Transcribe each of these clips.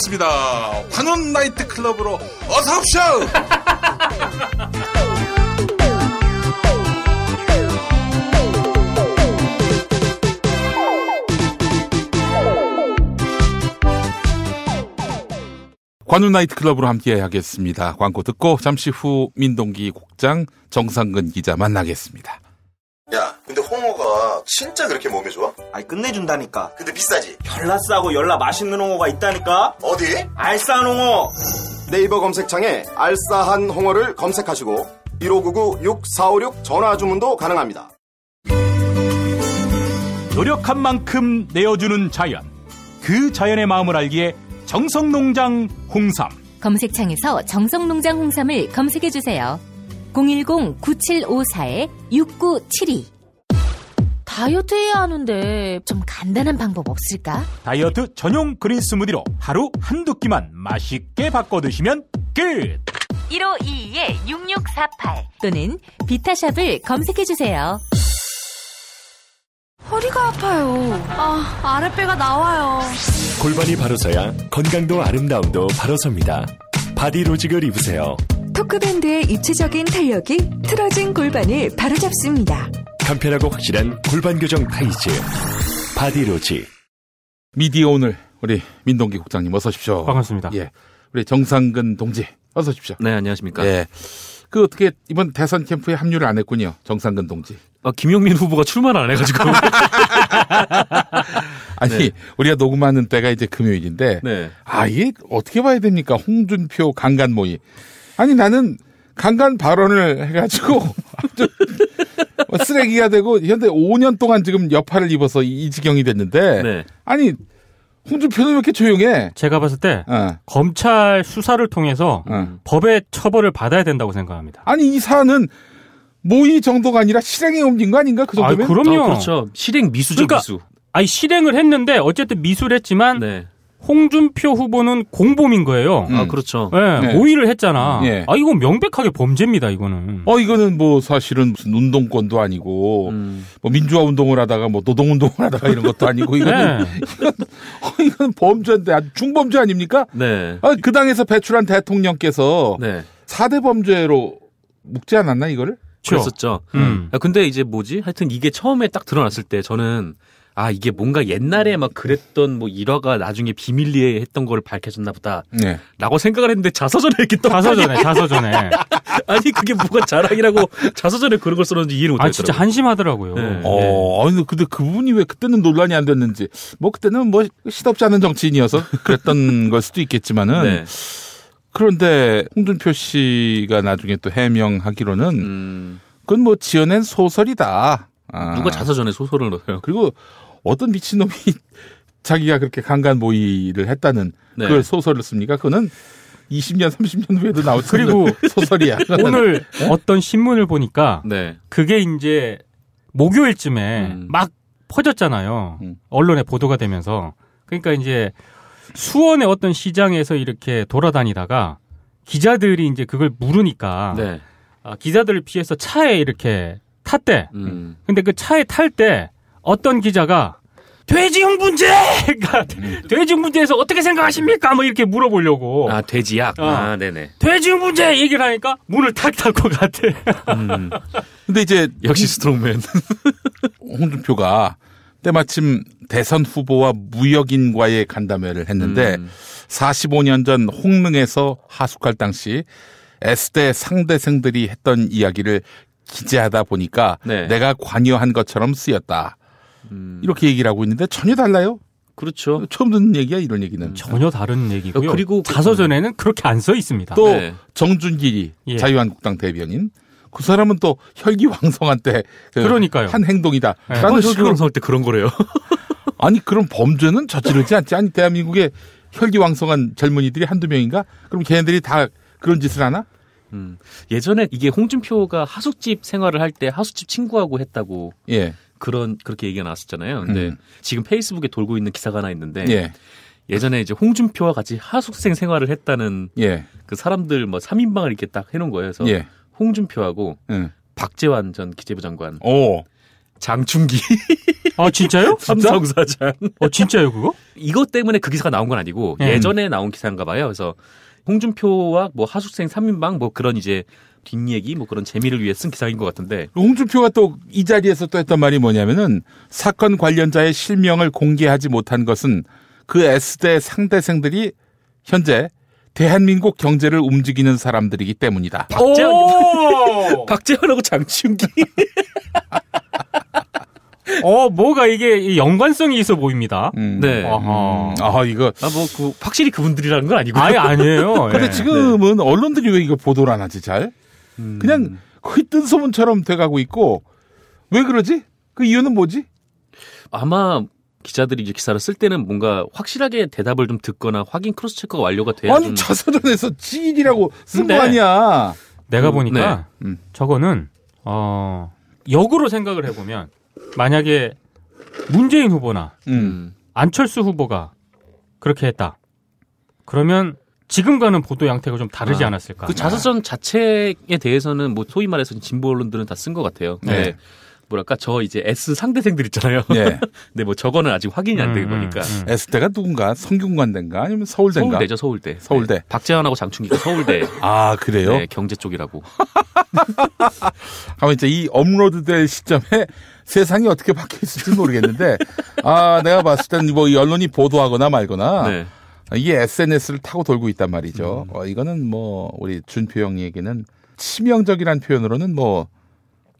돌아습니다 환원 나이트 클럽으로 어서 오쇼 관우 나이트클럽으로 함께 하겠습니다. 광고 듣고 잠시 후 민동기 국장 정상근 기자 만나겠습니다. 근데 홍어가 진짜 그렇게 몸에 좋아? 아니 끝내준다니까 근데 비싸지? 열나 싸고 열나 맛있는 홍어가 있다니까 어디? 알싸한 홍어 네이버 검색창에 알싸한 홍어를 검색하시고 1599-6456 전화 주문도 가능합니다 노력한 만큼 내어주는 자연 그 자연의 마음을 알기에 정성농장 홍삼 검색창에서 정성농장 홍삼을 검색해주세요 010-9754-6972 다이어트 해야 하는데 좀 간단한 방법 없을까? 다이어트 전용 그린 스무디로 하루 한 두 끼만 맛있게 바꿔 드시면 끝! 1522-6648 또는 비타샵을 검색해주세요. 허리가 아파요. 아, 아랫배가 나와요. 골반이 바로서야 건강도 아름다움도 바로섭니다. 바디로직을 입으세요. 토크밴드의 입체적인 탄력이 틀어진 골반을 바로잡습니다. 간편하고 확실한 골반 교정 타이즈 바디로지 미디어 오늘 우리 민동기 국장님 어서 오십시오. 반갑습니다. 예, 우리 정상근 동지 어서 오십시오. 네 안녕하십니까. 예. 그 어떻게 이번 대선 캠프에 합류를 안 했군요. 정상근 동지. 아, 김용민 후보가 출마를 안 해가지고. 아니, 네. 우리가 녹음하는 때가 이제 금요일인데. 네. 아, 이게 어떻게 봐야 됩니까? 홍준표 강간 모의. 아니, 나는 강간 발언을 해가지고. 쓰레기가 되고 현재 5년 동안 지금 여파를 입어서 이, 지경이 됐는데 네. 아니 홍준표는 왜 이렇게 조용해? 제가 봤을 때 어. 검찰 수사를 통해서 어. 법의 처벌을 받아야 된다고 생각합니다. 아니 이 사안은 모의 정도가 아니라 실행에 옮긴 거 아닌가 그 정도면? 아, 그럼요. 어, 그렇죠. 실행 미수죠 그러니까, 미수. 아니 실행을 했는데 어쨌든 미수를 했지만 네. 홍준표 후보는 공범인 거예요. 음. 아 그렇죠. 예, 네. 모의를 했잖아. 음. 예. 아 이거 명백하게 범죄입니다. 이거는. 어 이거는 뭐 사실은 무슨 운동권도 아니고 음. 뭐 민주화 운동을 하다가 뭐 노동 운동을 하다가 이런 것도 아니고 이거는 이건, 네. 어, 이건 범죄인데 중범죄 아닙니까? 네. 아, 그 당에서 배출한 대통령께서 네. 4대 범죄로 묵지 않았나 이거를? 그렇죠. 그랬었죠. 음. 음. 아, 근데 이제 뭐지? 하여튼 이게 처음에 딱 드러났을 때 저는 아 이게 뭔가 옛날에 막 그랬던 뭐 일화가 나중에 비밀리에 했던 걸 밝혀졌나 보다라고 네. 생각을 했는데 자서전에 이렇게 또 자서전에 자서전에 아니 그게 뭐가 자랑이라고 자서전에 그런 걸쓰는지 이해를 못해요아 진짜 한심하더라고요. 네. 어, 예. 아니 근데 그분이 왜 그때는 논란이 안 됐는지 뭐 그때는 뭐 시덥지 않은 정치인이어서 그랬던 걸 수도 있겠지만은. 네. 그런데 홍준표 씨가 나중에 또 해명하기로는 음. 그건 뭐 지어낸 소설이다. 아. 누가 자서전에 소설을 넣어요? 그리고 어떤 미친놈이 자기가 그렇게 강간 모의를 했다는 네. 그걸 소설을 씁니까? 그거는 20년, 30년 후에도 나올 수 그리고 소설이야. 오늘 네? 어떤 신문을 보니까 네. 그게 이제 목요일쯤에 음. 막 퍼졌잖아요. 음. 언론에 보도가 되면서. 그러니까 이제 수원의 어떤 시장에서 이렇게 돌아다니다가 기자들이 이제 그걸 물으니까 네. 아, 기자들을 피해서 차에 이렇게 탔대. 음. 근데 그 차에 탈때 어떤 기자가 돼지형 문제! 그러니까 음. 돼지형 문제에서 어떻게 생각하십니까? 뭐 이렇게 물어보려고. 아 돼지약. 어. 아 네네. 돼지형 문제 얘기를 하니까 문을 탁 닫고 같아. 음. 음. 근데 이제 역시 스트롱맨 홍준표가 때마침 대선 후보와 무역인과의 간담회를 했는데 음. 45년 전 홍릉에서 하숙할 당시 S대 상대생들이 했던 이야기를 기재하다 보니까 네. 내가 관여한 것처럼 쓰였다. 음. 이렇게 얘기를 하고 있는데 전혀 달라요. 그렇죠. 처음 듣는 얘기야 이런 얘기는 음. 전혀 다른 얘기고요. 어, 그리고 자서전에는 그렇게 안 써 있습니다. 또 네. 정준길이 예. 자유한국당 대변인 그 사람은 또 혈기왕성한 때그 그러니까요. 한 행동이다. 네. 예. 혈기왕성할 때 그런 거래요. 아니 그럼 범죄는 저지르지 않지 아니 대한민국의 혈기왕성한 젊은이들이 한두 명인가? 그럼 걔네들이 다 그런 짓을 하나? 음. 예전에 이게 홍준표가 하숙집 생활을 할 때 하숙집 친구하고 했다고. 예. 그런 그렇게 얘기가 나왔었잖아요. 근데 음. 지금 페이스북에 돌고 있는 기사가 하나 있는데 예. 예전에 이제 홍준표와 같이 하숙생 생활을 했다는 예. 그 사람들 뭐 3인방을 이렇게 딱 해놓은 거예요. 그래서 예. 홍준표하고 음. 박재환 전 기재부 장관. 오. 장충기. 아 진짜요? 삼성 사장. 어 진짜요 그거? 이것 때문에 그 기사가 나온 건 아니고 예. 예전에 나온 기사인가 봐요. 그래서 홍준표와 뭐 하숙생 3인방 뭐 그런 이제 뒷얘기 뭐 그런 재미를 위해 쓴 기사인 것 같은데 홍준표가 또 이 자리에서 또 했던 말이 뭐냐면은 사건 관련자의 실명을 공개하지 못한 것은 그 S대 상대생들이 현재 대한민국 경제를 움직이는 사람들이기 때문이다. 박재현, 박재현하고 장충기. 어, 뭐가 이게 연관성이 있어 보입니다. 음. 네. 음. 아하. 아, 이거. 아, 뭐, 그, 확실히 그분들이라는 건 아니고요. 아니, 아니에요. 근데 예. 지금은 언론들이 왜 이거 보도를 안 하지, 잘? 음. 그냥 거의 뜬소문처럼 돼가고 있고 왜 그러지? 그 이유는 뭐지? 아마 기자들이 이제 기사를 쓸 때는 뭔가 확실하게 대답을 좀 듣거나 확인 크로스 체크가 완료가 돼야 아니 좀... 자서전에서 지인이라고 쓴 거 아니야. 내가 음, 보니까 네. 음. 저거는 어 역으로 생각을 해보면 만약에 문재인 후보나 음. 음. 안철수 후보가 그렇게 했다. 그러면 지금과는 보도 양태가 좀 다르지 아, 않았을까. 그 자서전 자체에 대해서는 뭐 소위 말해서 진보 언론들은 다 쓴 것 같아요. 네. 네. 뭐랄까 저 이제 S 상대생들 있잖아요. 네. 근데 네, 뭐 저거는 아직 확인이 안 되는 음, 거니까. 음, 음. S 대가 누군가 성균관대인가 아니면 서울대인가? 서울대죠 서울대. 서울대. 네. 박재환하고 장충기가 서울대. 아 그래요? 네, 경제 쪽이라고. 하면 이제 이 업로드될 시점에 세상이 어떻게 바뀌어 을지 모르겠는데 아 내가 봤을 때는 뭐이 언론이 보도하거나 말거나. 네. 아, 이게 SNS를 타고 돌고 있단 말이죠. 음. 어, 이거는 뭐 우리 준표 형에게는 치명적이라는 표현으로는 뭐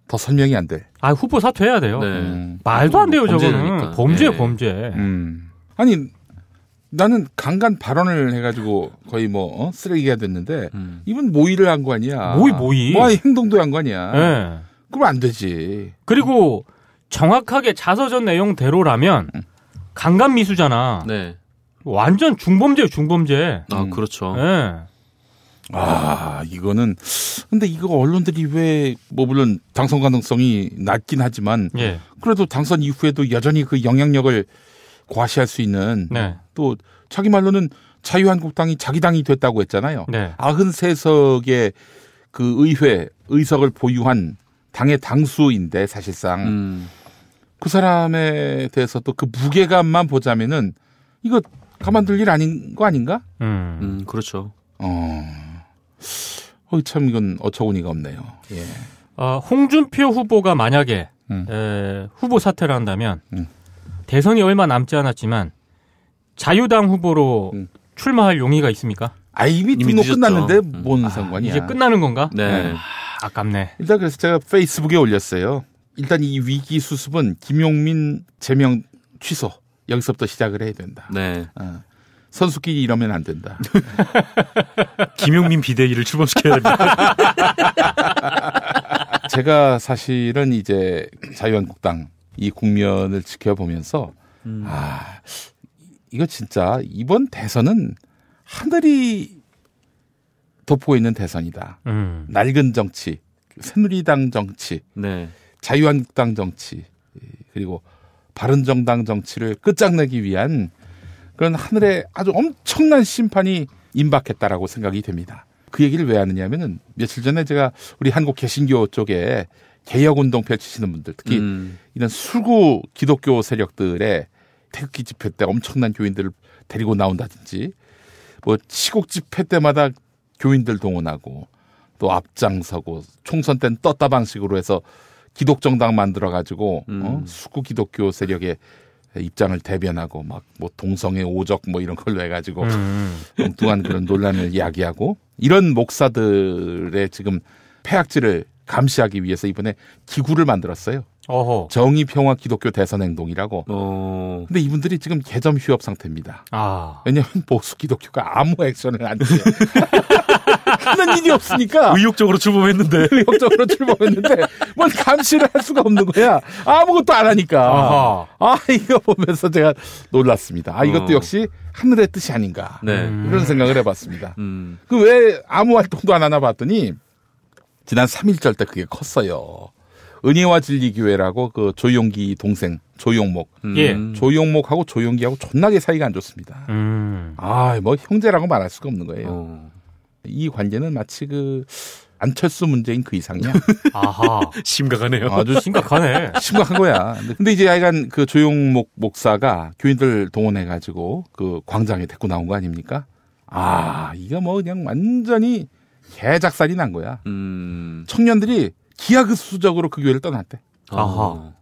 더 설명이 안 돼. 아 후보 사퇴해야 돼요. 네. 음. 말도 안 돼요 저거는 범죄 네. 범죄. 음. 아니 나는 강간 발언을 해가지고 거의 뭐 어? 쓰레기가 됐는데 음. 이분 모의를 한 거 아니야? 모의 모의. 뭐 행동도 한 거 아니야? 네. 예. 그러면안 되지. 그리고 정확하게 자서전 내용대로라면 음. 강간 미수잖아. 네. 완전 중범죄요 중범죄. 아, 음. 그렇죠. 예. 아, 이거는 근데 이거 언론들이 왜 뭐 물론 당선 가능성이 낮긴 하지만 예. 그래도 당선 이후에도 여전히 그 영향력을 과시할 수 있는 네. 또 자기 말로는 자유한국당이 자기 당이 됐다고 했잖아요. 네. 93석의 그 의회 의석을 보유한 당의 당수인데 사실상 음. 그 사람에 대해서 또 그 무게감만 보자면은 이거 가만둘 일 아닌 거 아닌가? 음, 음 그렇죠. 어, 어, 참 이건 어처구니가 없네요. 예. 어, 홍준표 후보가 만약에 음. 에, 후보 사퇴를 한다면 음. 대선이 얼마 남지 않았지만 자유당 후보로 음. 출마할 용의가 있습니까? 아 이미 등록 끝났는데 음. 뭔 아, 상관이야? 이제 끝나는 건가? 네. 네. 아, 아깝네. 일단 그래서 제가 페이스북에 올렸어요. 일단 이 위기 수습은 김용민 제명 취소. 여기서부터 시작을 해야 된다. 네. 어. 선수끼리 이러면 안 된다. 김용민 비대위를 출범시켜야 됩니다. 제가 사실은 이제 자유한국당 이 국면을 지켜보면서 음. 아 이거 진짜 이번 대선은 하늘이 덮고 있는 대선이다. 음. 낡은 정치, 새누리당 정치, 네. 자유한국당 정치 그리고 바른정당 정치를 끝장내기 위한 그런 하늘의 아주 엄청난 심판이 임박했다라고 생각이 됩니다. 그 얘기를 왜 하느냐면은 며칠 전에 제가 우리 한국 개신교 쪽에 개혁 운동 펼치시는 분들 특히 음. 이런 수구 기독교 세력들의 태극기 집회 때 엄청난 교인들을 데리고 나온다든지 뭐 시국 집회 때마다 교인들 동원하고 또 앞장서고 총선 때는 떴다 방식으로 해서 기독정당 만들어 가지고 어, 음. 어? 수구 기독교 세력의 입장을 대변하고 막 뭐 동성애 오적 뭐 이런 걸로 해가지고 음. 엉뚱한 그런 논란을 이 야기하고 이런 목사들의 지금 폐악질을 감시하기 위해서 이번에 기구를 만들었어요. 어허. 정의 평화 기독교 대선 행동이라고. 어... 근데 이분들이 지금 개점 휴업 상태입니다. 아. 왜냐하면 보수 기독교가 아무 액션을 안 취해. 그런 일이 없으니까. 의욕적으로 출범했는데. 의욕적으로 출범했는데, 뭔 감시를 할 수가 없는 거야. 아무것도 안 하니까. 아하. 아, 이거 보면서 제가 놀랐습니다. 아, 이것도 어. 역시 하늘의 뜻이 아닌가. 네. 이런 생각을 해봤습니다. 음. 그왜 아무 활동도 안 하나 봤더니, 지난 3일절 때 그게 컸어요. 은혜와 진리기회라고 그 조용기 동생 조용목, 음. 예. 조용목하고 조용기하고 존나게 사이가 안 좋습니다. 음. 아뭐 형제라고 말할 수가 없는 거예요. 어. 이 관계는 마치 그 안철수 문제인 그 이상이야. 아하. 심각하네요. 아주 심각하네. 심각한 거야. 근데 이제 하간그 조용목 목사가 교인들 동원해가지고 그 광장에 데리고 나온 거 아닙니까? 아, 이거 뭐 그냥 완전히 개작살이 난 거야. 음. 청년들이 기하급수적으로 그 교회를 떠났대. 아하.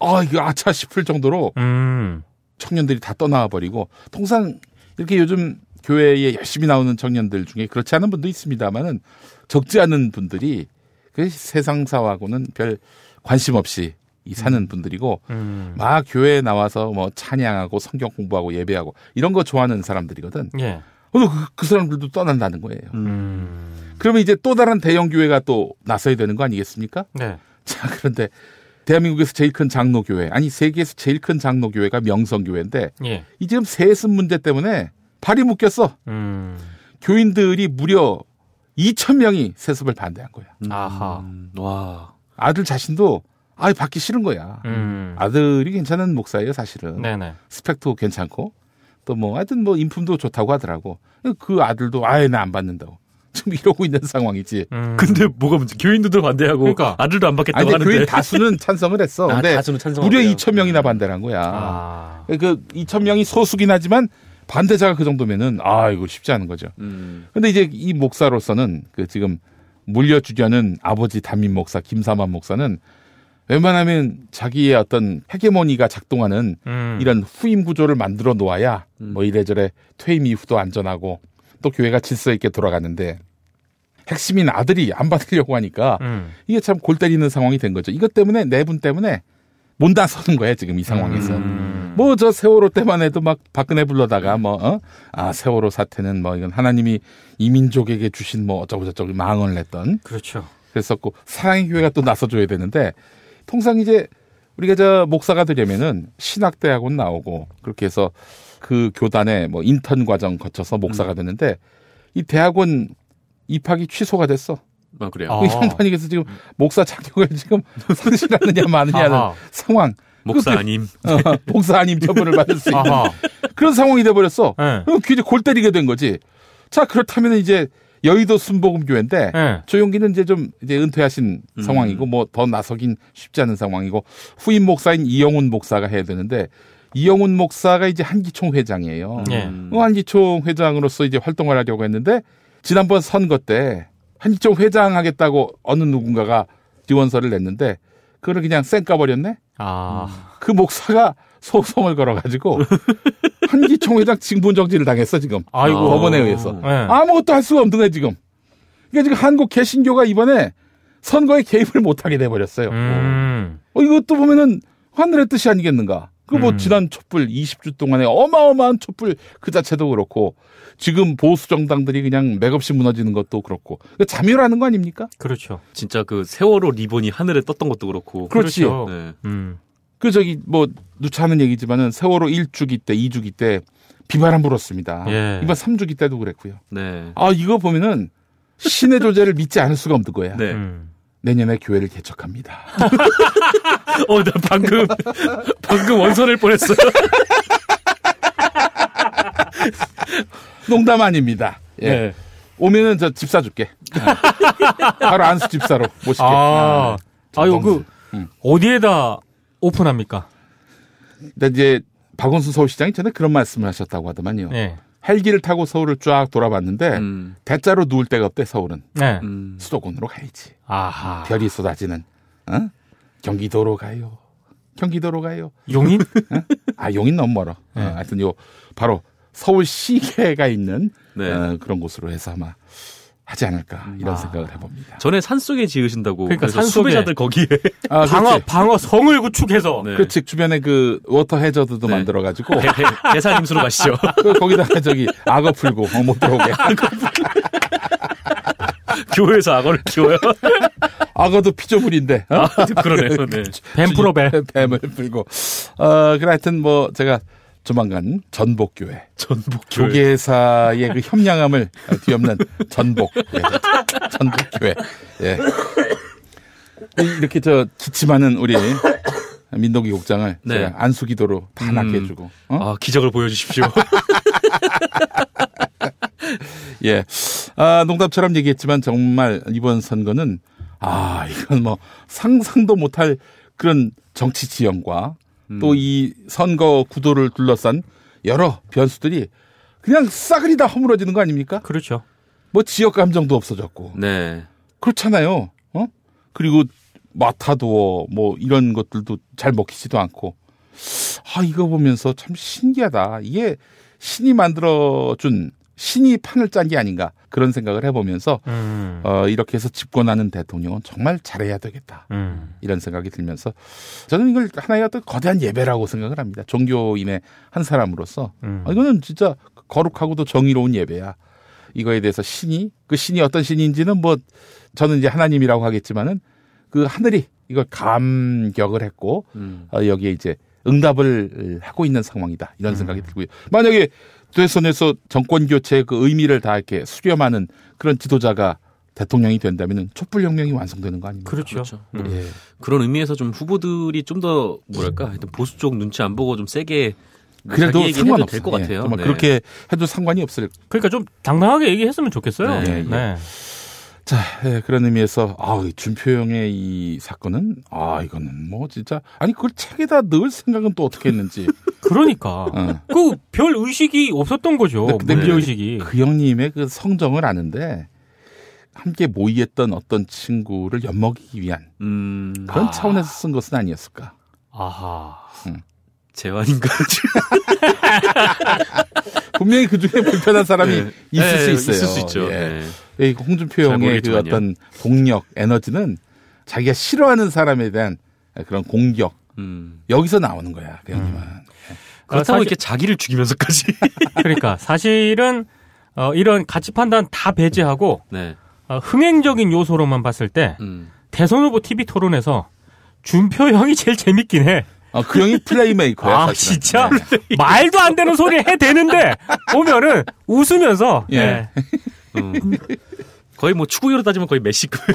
아, 아 이거 아차 싶을 정도로 음. 청년들이 다 떠나와 버리고 통상 이렇게 요즘 교회에 열심히 나오는 청년들 중에 그렇지 않은 분도 있습니다만은 적지 않은 분들이 그세상사하고는별 관심 없이 이 사는 음. 분들이고 음. 막 교회에 나와서 뭐 찬양하고 성경 공부하고 예배하고 이런 거 좋아하는 사람들이거든. 예. 그, 그 사람들도 떠난다는 거예요. 음. 그러면 이제 또 다른 대형 교회가 또 나서야 되는 거 아니겠습니까? 네. 자 그런데 대한민국에서 제일 큰 장로교회 아니 세계에서 제일 큰 장로교회가 명성교회인데 예. 이 지금 세습 문제 때문에 발이 묶였어. 음. 교인들이 무려 2천 명이 세습을 반대한 거야. 음. 아하. 음. 와. 아들 자신도 아예 받기 싫은 거야. 음. 아들이 괜찮은 목사예요, 사실은. 네네. 스펙도 괜찮고 또 뭐 하여튼 뭐 인품도 좋다고 하더라고. 그 아들도 아예 나 안 받는다고. 지금 이러고 있는 상황이지. 음. 근데 뭐가 문제? 교인들도 반대하고 그러니까. 아들도 안 받겠다고 아니, 하는데 교인 다수는 찬성을 했어. 아, 근데 다수는 찬성 무려 2천 명이나 반대를 한 거야. 아. 그2천명이 소수긴 하지만 반대자가 그 정도면은 아 이거 쉽지 않은 거죠. 음. 근데 이제 이 목사로서는 그 지금 물려주려는 아버지 담임 목사 김사만 목사는 웬만하면 자기의 어떤 헤게모니가 작동하는 음. 이런 후임 구조를 만들어 놓아야 음. 뭐 이래저래 퇴임 이후도 안전하고 또 교회가 질서 있게 돌아가는데 핵심인 아들이 안 받으려고 하니까 음. 이게 참 골 때리는 상황이 된 거죠. 이것 때문에 내분 네 때문에 못 나서는 거예요 지금 이 상황에서. 음. 뭐저 세월호 때만 해도 막 박근혜 불러다가 뭐아 어? 아, 세월호 사태는 뭐 이건 하나님이 이민족에게 주신 뭐 어쩌고 저쩌고 망언을 했던 그렇죠. 그랬었고 사랑의 교회가 또 나서줘야 되는데 통상 이제 우리가 저 목사가 되려면은 신학대학원 나오고 그렇게 해서 그 교단에 뭐 인턴 과정 거쳐서 목사가 음. 되는데 이 대학원 입학이 취소가 됐어. 아, 그래요? 이 형편이 그서 지금 음. 목사 자격을 지금 상실하느냐 마느냐는 상황. 목사님. 어, 목사님 처분을 받을 수 있는 그런 상황이 돼버렸어. 네. 그럼 골 때리게 된 거지. 자 그렇다면 이제 여의도 순복음교회인데 네. 예. 조용기는 이제 좀 이제 은퇴하신 음. 상황이고 뭐 더 나서긴 쉽지 않은 상황이고 후임 목사인 이영훈 목사가 해야 되는데 이영훈 목사가 이제 한기총 회장이에요. 네. 한기총 회장으로서 이제 활동을 하려고 했는데 지난번 선거 때 한기총 회장 하겠다고 어느 누군가가 지원서를 냈는데 그걸 그냥 쌩 까버렸네. 아. 그 목사가 소송을 걸어가지고 한기총 회장 징분 정지를 당했어 지금. 아이고. 법원에 의해서 네. 아무것도 할 수가 없는 거야 지금. 그러니까 지금 한국 개신교가 이번에 선거에 개입을 못하게 돼버렸어요. 음. 어, 이것도 보면은 하늘의 뜻이 아니겠는가. 그뭐 음. 지난 촛불 20주 동안에 어마어마한 촛불 그 자체도 그렇고 지금 보수 정당들이 그냥 맥없이 무너지는 것도 그렇고 그러니 자묘라는 거 아닙니까? 그렇죠. 진짜 그 세월호 리본이 하늘에 떴던 것도 그렇고 그렇지. 그렇죠. 네. 음. 그 저기 뭐 누차 하는 얘기지만은 세월호 1주기 때, 2주기 때 비바람 불었습니다. 예. 이번 3주기 때도 그랬고요. 네. 아 이거 보면은 신의 조제를 믿지 않을 수가 없는 거야. 네. 음. 내년에 교회를 개척합니다. 어, 나 방금 방금 원선을 보냈어요 농담 아닙니다. 예. 네. 오면은 저집 사줄게. 바로 안수 집사로 모실게. 아, 아, 네. 아유 그 음. 어디에다 오픈합니까? 근데 이제 박원순 서울시장이 전에 그런 말씀을 하셨다고 하더만요. 네. 헬기를 타고 서울을 쫙 돌아봤는데 음. 대자로 누울 데가 없대 서울은. 네. 음. 수도권으로 가야지. 아하. 별이 쏟아지는. 어? 경기도로 가요. 경기도로 가요. 용인? 어? 아 용인 너무 멀어. 네. 어, 하여튼 요 바로 서울시계가 있는 네. 어, 그런 곳으로 해서 아마 하지 않을까 이런 아. 생각을 해봅니다. 전에 산 속에 지으신다고 그러니까 산 속에 자들 거기에 아, 방어 방어 성을 구축해서 네. 그렇 주변에 그 워터 해저드도 네. 만들어가지고 대산 임수로 가시죠. 그 거기다가 저기 악어 풀고 어, 못 들어오게. 교회에서 악어를 키워요. 악어도 피조물인데. 어? 아, 그러네 네. 뱀 풀어 뱀. 뱀을 풀고. 어, 그래 하여튼 뭐 제가 조만간 전복교회. 전복교회. 조계사의 그 협량함을 뒤엎는 전복. 예. 전복교회. 예. 이렇게 저 기침하는 우리 민동기 국장을 네. 안수 기도로 다 음. 낫게 해주고. 어? 아, 기적을 보여주십시오. 예. 아, 농담처럼 얘기했지만 정말 이번 선거는 아, 이건 뭐 상상도 못할 그런 정치 지형과 또이 음. 선거 구도를 둘러싼 여러 변수들이 그냥 싸그리 다 허물어지는 거 아닙니까? 그렇죠. 뭐 지역 감정도 없어졌고. 네. 그렇잖아요. 어? 그리고 마타도어 뭐 이런 것들도 잘 먹히지도 않고. 아, 이거 보면서 참 신기하다. 이게 신이 만들어준 신이 판을 짠 게 아닌가. 그런 생각을 해보면서 음. 어, 이렇게 해서 집권하는 대통령은 정말 잘해야 되겠다 음. 이런 생각이 들면서 저는 이걸 하나의 어떤 거대한 예배라고 생각을 합니다. 종교인의 한 사람으로서 음. 아, 이거는 진짜 거룩하고도 정의로운 예배야. 이거에 대해서 신이 그 신이 어떤 신인지는 뭐 저는 이제 하나님이라고 하겠지만은 그 하늘이 이걸 감격을 했고 음. 어, 여기에 이제 응답을 하고 있는 상황이다. 이런 음. 생각이 음. 들고요. 만약에 대선에서 정권 교체의 그 의미를 다 이렇게 수렴하는 그런 지도자가 대통령이 된다면 촛불 혁명이 완성되는 거 아닙니까? 그렇죠. 그렇죠. 음. 예. 그런 의미에서 좀 후보들이 좀 더 뭐랄까 음. 보수 쪽 눈치 안 보고 좀 세게 그래도 상관없을 것 예, 같아요. 예. 네. 그렇게 해도 상관이 없을. 그러니까 좀 당당하게 얘기했으면 좋겠어요. 네. 예. 네. 네. 자, 예, 그런 의미에서 아, 준표형의 이 사건은 아, 이거는 뭐 진짜 아니 그걸 책에다 넣을 생각은 또 어떻게 했는지. 그러니까 어. 그별 의식이 없었던 거죠. 무리 네, 의식이. 그 형님의 그 성정을 아는데 함께 모이했던 어떤 친구를 엿먹이기 위한 음, 그런 아. 차원에서 쓴 것은 아니었을까. 아하. 음. 재환인가? 분명히 그 중에 불편한 사람이 네. 있을 네, 수 네, 있어요. 있을 수 있죠. 예. 네. 홍준표 형의 그 어떤 동력, 에너지는 자기가 싫어하는 사람에 대한 그런 공격. 음. 여기서 나오는 거야, 그 형님은. 음. 예. 그렇다고 사실... 이렇게 자기를 죽이면서까지. 그러니까 사실은 어, 이런 가치 판단 다 배제하고 네. 어, 흥행적인 요소로만 봤을 때 음. 대선 후보 TV 토론에서 준표 형이 제일 재밌긴 해. 아, 그 형이 플레이메이커야. 아, 사실은. 진짜? 네. 말도 안 되는 소리 해 되는데 오면은 웃으면서. 예. 네. 음. 거의 뭐 축구기로 따지면 거의 메시급.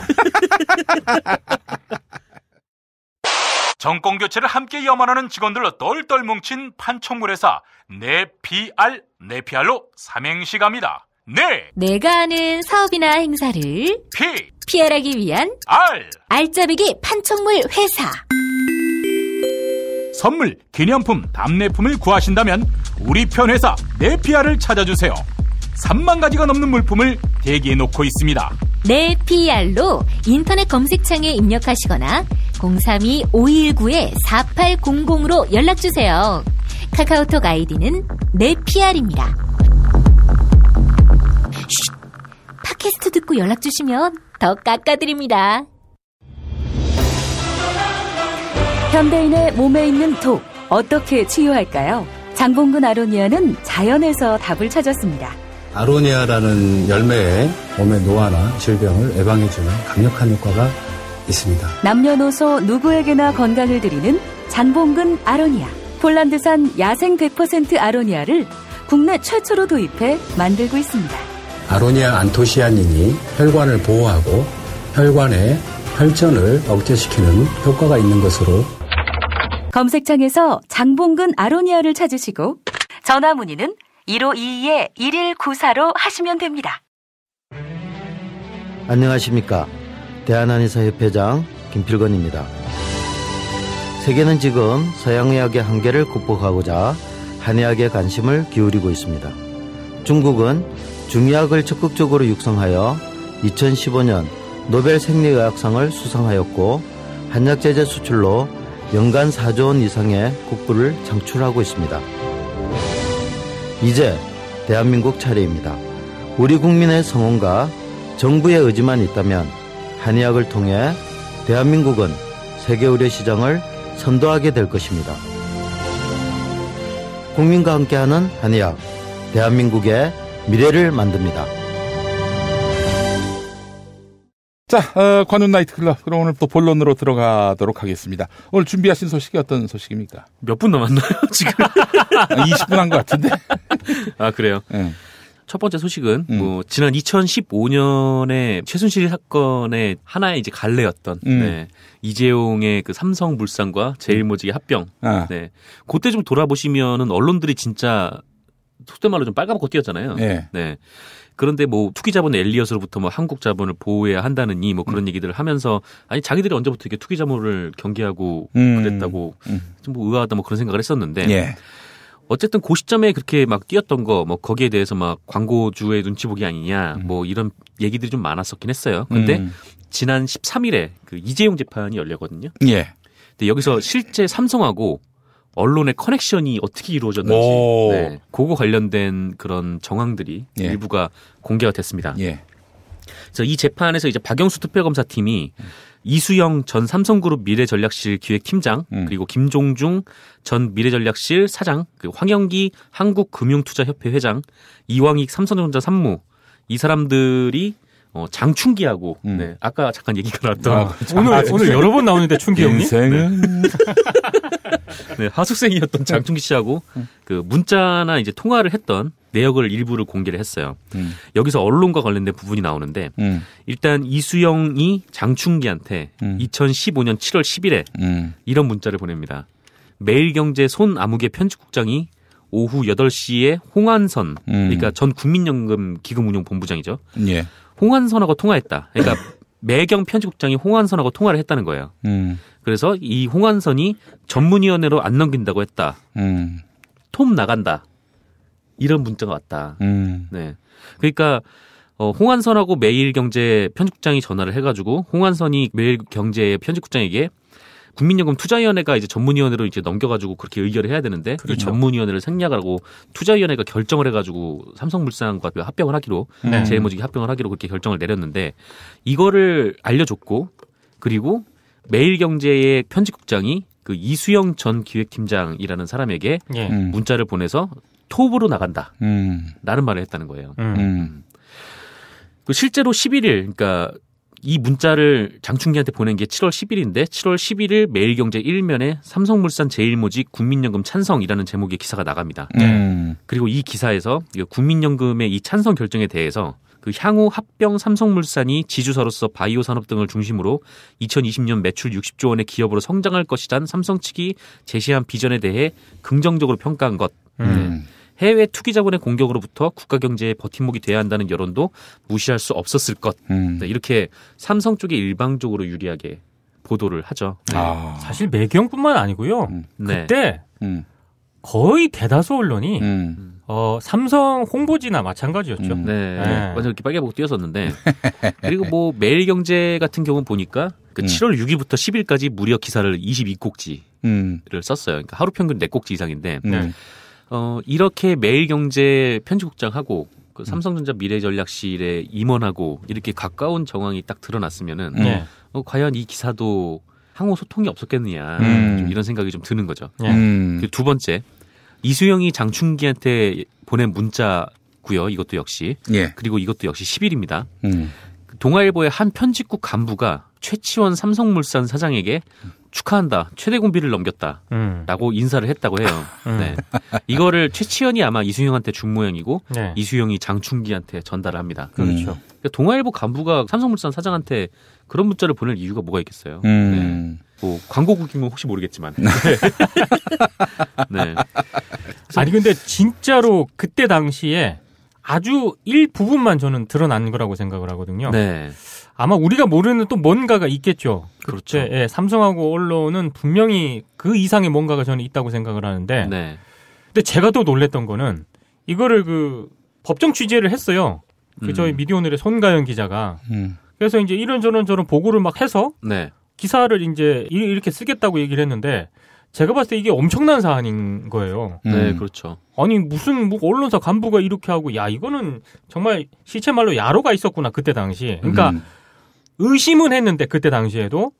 정권 교체를 함께 염원하는 직원들로 똘똘 뭉친 판촉물 회사 네피알 네피알로 삼행시 갑니다. 네. 내가 아는 사업이나 행사를 피 피하기 위한 알 알짜배기 판촉물 회사. 선물, 기념품, 답례품을 구하신다면 우리 편 회사 네피아를 찾아주세요. 3만 가지가 넘는 물품을 대기해 놓고 있습니다. 네피알로 인터넷 검색창에 입력하시거나 032-519-4800으로 연락주세요. 카카오톡 아이디는 네피알입니다. 팟캐스트 듣고 연락주시면 더 깎아드립니다. 현대인의 몸에 있는 독 어떻게 치유할까요? 장봉근 아로니아는 자연에서 답을 찾았습니다. 아로니아라는 열매에 몸의 노화나 질병을 예방해주는 강력한 효과가 있습니다. 남녀노소 누구에게나 건강을 드리는 장봉근 아로니아. 폴란드산 야생 100% 아로니아를 국내 최초로 도입해 만들고 있습니다. 아로니아 안토시아닌이 혈관을 보호하고 혈관의 혈전을 억제시키는 효과가 있는 것으로 검색창에서 장봉근 아로니아를 찾으시고 전화 문의는 1522-1194로 하시면 됩니다. 안녕하십니까. 대한한의사협회장 김필건입니다. 세계는 지금 서양의학의 한계를 극복하고자 한의학에 관심을 기울이고 있습니다. 중국은 중의학을 적극적으로 육성하여 2015년 노벨 생리의학상을 수상하였고 한약제제 수출로 연간 4조 원 이상의 국부를 창출하고 있습니다. 이제 대한민국 차례입니다. 우리 국민의 성원과 정부의 의지만 있다면 한의학을 통해 대한민국은 세계 의료 시장을 선도하게 될 것입니다. 국민과 함께하는 한의학, 대한민국의 미래를 만듭니다. 자, 어, 관훈 나이트클럽. 그럼 오늘 또 본론으로 들어가도록 하겠습니다. 오늘 준비하신 소식이 어떤 소식입니까? 몇 분 남았나요, 지금? 20분 아, 한것 같은데. 아, 그래요? 네. 첫 번째 소식은 음. 뭐 지난 2015년에 최순실 사건의 하나의 이제 갈래였던 음. 네. 이재용의 그 삼성물산과 제일모직의 합병. 아. 네. 그때 좀 돌아보시면은 언론들이 진짜 속된 말로 좀 빨갛고 뛰었잖아요. 예. 네. 네. 그런데 뭐 투기 자본 엘리엇으로부터 뭐 한국 자본을 보호해야 한다느니 뭐 그런 음. 얘기들을 하면서 아니 자기들이 언제부터 이렇게 투기 자본을 경계하고 음. 그랬다고 음. 좀뭐 의아하다 뭐 그런 생각을 했었는데 예. 어쨌든 고그 시점에 그렇게 막 뛰었던 거 뭐 거기에 대해서 막 광고주의 눈치 보기 아니냐 음. 뭐 이런 얘기들이 좀 많았었긴 했어요. 근데 음. 지난 13일에 그 이재용 재판이 열렸거든요. 예. 근데 여기서 실제 삼성하고 언론의 커넥션이 어떻게 이루어졌는지 네, 그거 관련된 그런 정황들이 예. 일부가 공개가 됐습니다. 예. 그래서 이 재판에서 이제 박영수 특별검사팀이 음. 이수영 전 삼성그룹 미래전략실 기획팀장 음. 그리고 김종중 전 미래전략실 사장 그리고 황영기 한국금융투자협회 회장 이왕익 삼성전자 산무 이 사람들이 어, 장충기하고 음. 네, 아까 잠깐 얘기가 나왔던 아, 그렇죠. 오늘 아, 오늘 여러 번 나오는데 충기 형님 인생은 네. 네, 하숙생이었던 장충기 씨하고 음. 그 문자나 이제 통화를 했던 내역을 일부를 공개를 했어요. 음. 여기서 언론과 관련된 부분이 나오는데 음. 일단 이수영이 장충기한테 2015년 7월 10일에 이런 문자를 보냅니다. 매일경제 손아무개 편집국장이 오후 8시에 홍한선 음. 그러니까 전 국민연금 기금운용본부장이죠. 예. 홍한선하고 통화했다. 그러니까 매경 편집국장이 홍한선하고 통화를 했다는 거예요. 음. 그래서 이 홍한선이 전문위원회로 안 넘긴다고 했다. 음. 톰 나간다. 이런 문자가 왔다. 음. 네. 그러니까 어, 홍한선하고 매일경제 편집국장이 전화를 해가지고 홍한선이 매일경제 편집국장에게 국민연금 투자위원회가 이제 전문위원회로 이제 넘겨가지고 그렇게 의결을 해야 되는데 그렇죠. 이 전문위원회를 생략하고 투자위원회가 결정을 해가지고 삼성물산과 합병을 하기로 네. 제일모직이 합병을 하기로 그렇게 결정을 내렸는데 이거를 알려줬고 그리고 매일경제의 편집국장이 그 이수영 전 기획팀장이라는 사람에게 예. 음. 문자를 보내서 톱으로 나간다. 음. 라는 말을 했다는 거예요. 음. 음. 그 실제로 11일, 그러니까 이 문자를 장충기한테 보낸 게 7월 10일인데 7월 11일 매일경제 1면에 삼성물산 제1모직 국민연금 찬성이라는 제목의 기사가 나갑니다. 음. 그리고 이 기사에서 국민연금의 이 찬성 결정에 대해서 그 향후 합병 삼성물산이 지주사로서 바이오 산업 등을 중심으로 2020년 매출 60조 원의 기업으로 성장할 것이란 삼성 측이 제시한 비전에 대해 긍정적으로 평가한 것. 음. 네. 해외 투기자본의 공격으로부터 국가 경제의 버팀목이 돼야 한다는 여론도 무시할 수 없었을 것. 음. 네, 이렇게 삼성 쪽에 일방적으로 유리하게 보도를 하죠. 네. 아. 사실 매경뿐만 아니고요. 음. 네. 그때 네. 거의 대다수 언론이 음. 어, 삼성 홍보지나 마찬가지였죠. 음. 네. 네. 완전 이렇게 빨개 보고 뛰었었는데. 그리고 뭐 매일경제 같은 경우 는 보니까 그 음. 7월 6일부터 10일까지 무려 기사를 22꼭지를 음. 썼어요. 그러니까 하루 평균 4꼭지 이상인데. 네. 어, 이렇게 매일경제 편집국장하고 그 음. 삼성전자 미래전략실에 임원하고 이렇게 가까운 정황이 딱 드러났으면은 네. 어, 과연 이 기사도 항후 소통이 없었겠느냐 음. 이런 생각이 좀 드는 거죠. 네. 음. 음. 그 두 번째 이수영이 장충기한테 보낸 문자고요. 이것도 역시 예. 그리고 이것도 역시 10일입니다. 음. 동아일보의 한 편집국 간부가 최치원 삼성물산 사장에게 축하한다. 최대 공비를 넘겼다. 라고 음. 인사를 했다고 해요. 음. 네. 이거를 최치원이 아마 이수영한테 준 모양이고 네. 이수영이 장충기한테 전달을 합니다. 그렇죠. 음. 그러니까 동아일보 간부가 삼성물산 사장한테 그런 문자를 보낼 이유가 뭐가 있겠어요. 음. 네. 뭐 광고국이면 혹시 모르겠지만. 네. 네. 네. 아니 근데 진짜로 그때 당시에 아주 일부분만 저는 드러난 거라고 생각을 하거든요. 네. 아마 우리가 모르는 또 뭔가가 있겠죠. 그렇죠. 그때, 예, 삼성하고 언론은 분명히 그 이상의 뭔가가 저는 있다고 생각을 하는데. 네. 근데 제가 또 놀랬던 거는 이거를 그 법정 취재를 했어요. 그 음. 저희 미디어오늘의 손가연 기자가. 음. 그래서 이제 이런저런 저런 보고를 막 해서 네. 기사를 이제 이렇게 쓰겠다고 얘기를 했는데 제가 봤을 때 이게 엄청난 사안인 거예요. 네, 음. 그렇죠. 아니 무슨 뭐 언론사 간부가 이렇게 하고 야 이거는 정말 시체 말로 야로가 있었구나 그때 당시. 그러니까 음. 의심은 했는데 그때 당시에도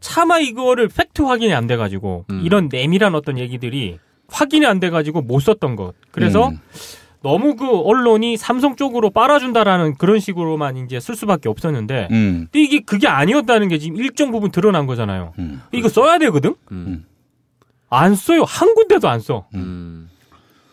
차마 이거를 팩트 확인이 안 돼가지고 음. 이런 내밀한 어떤 얘기들이 확인이 안 돼가지고 못 썼던 것. 그래서 음. 너무 그 언론이 삼성 쪽으로 빨아준다라는 그런 식으로만 이제 쓸 수밖에 없었는데 음. 이게 그게 아니었다는 게 지금 일정 부분 드러난 거잖아요. 음. 이거 써야 되거든. 음. 음. 안 써요. 한 군데도 안 써. 음.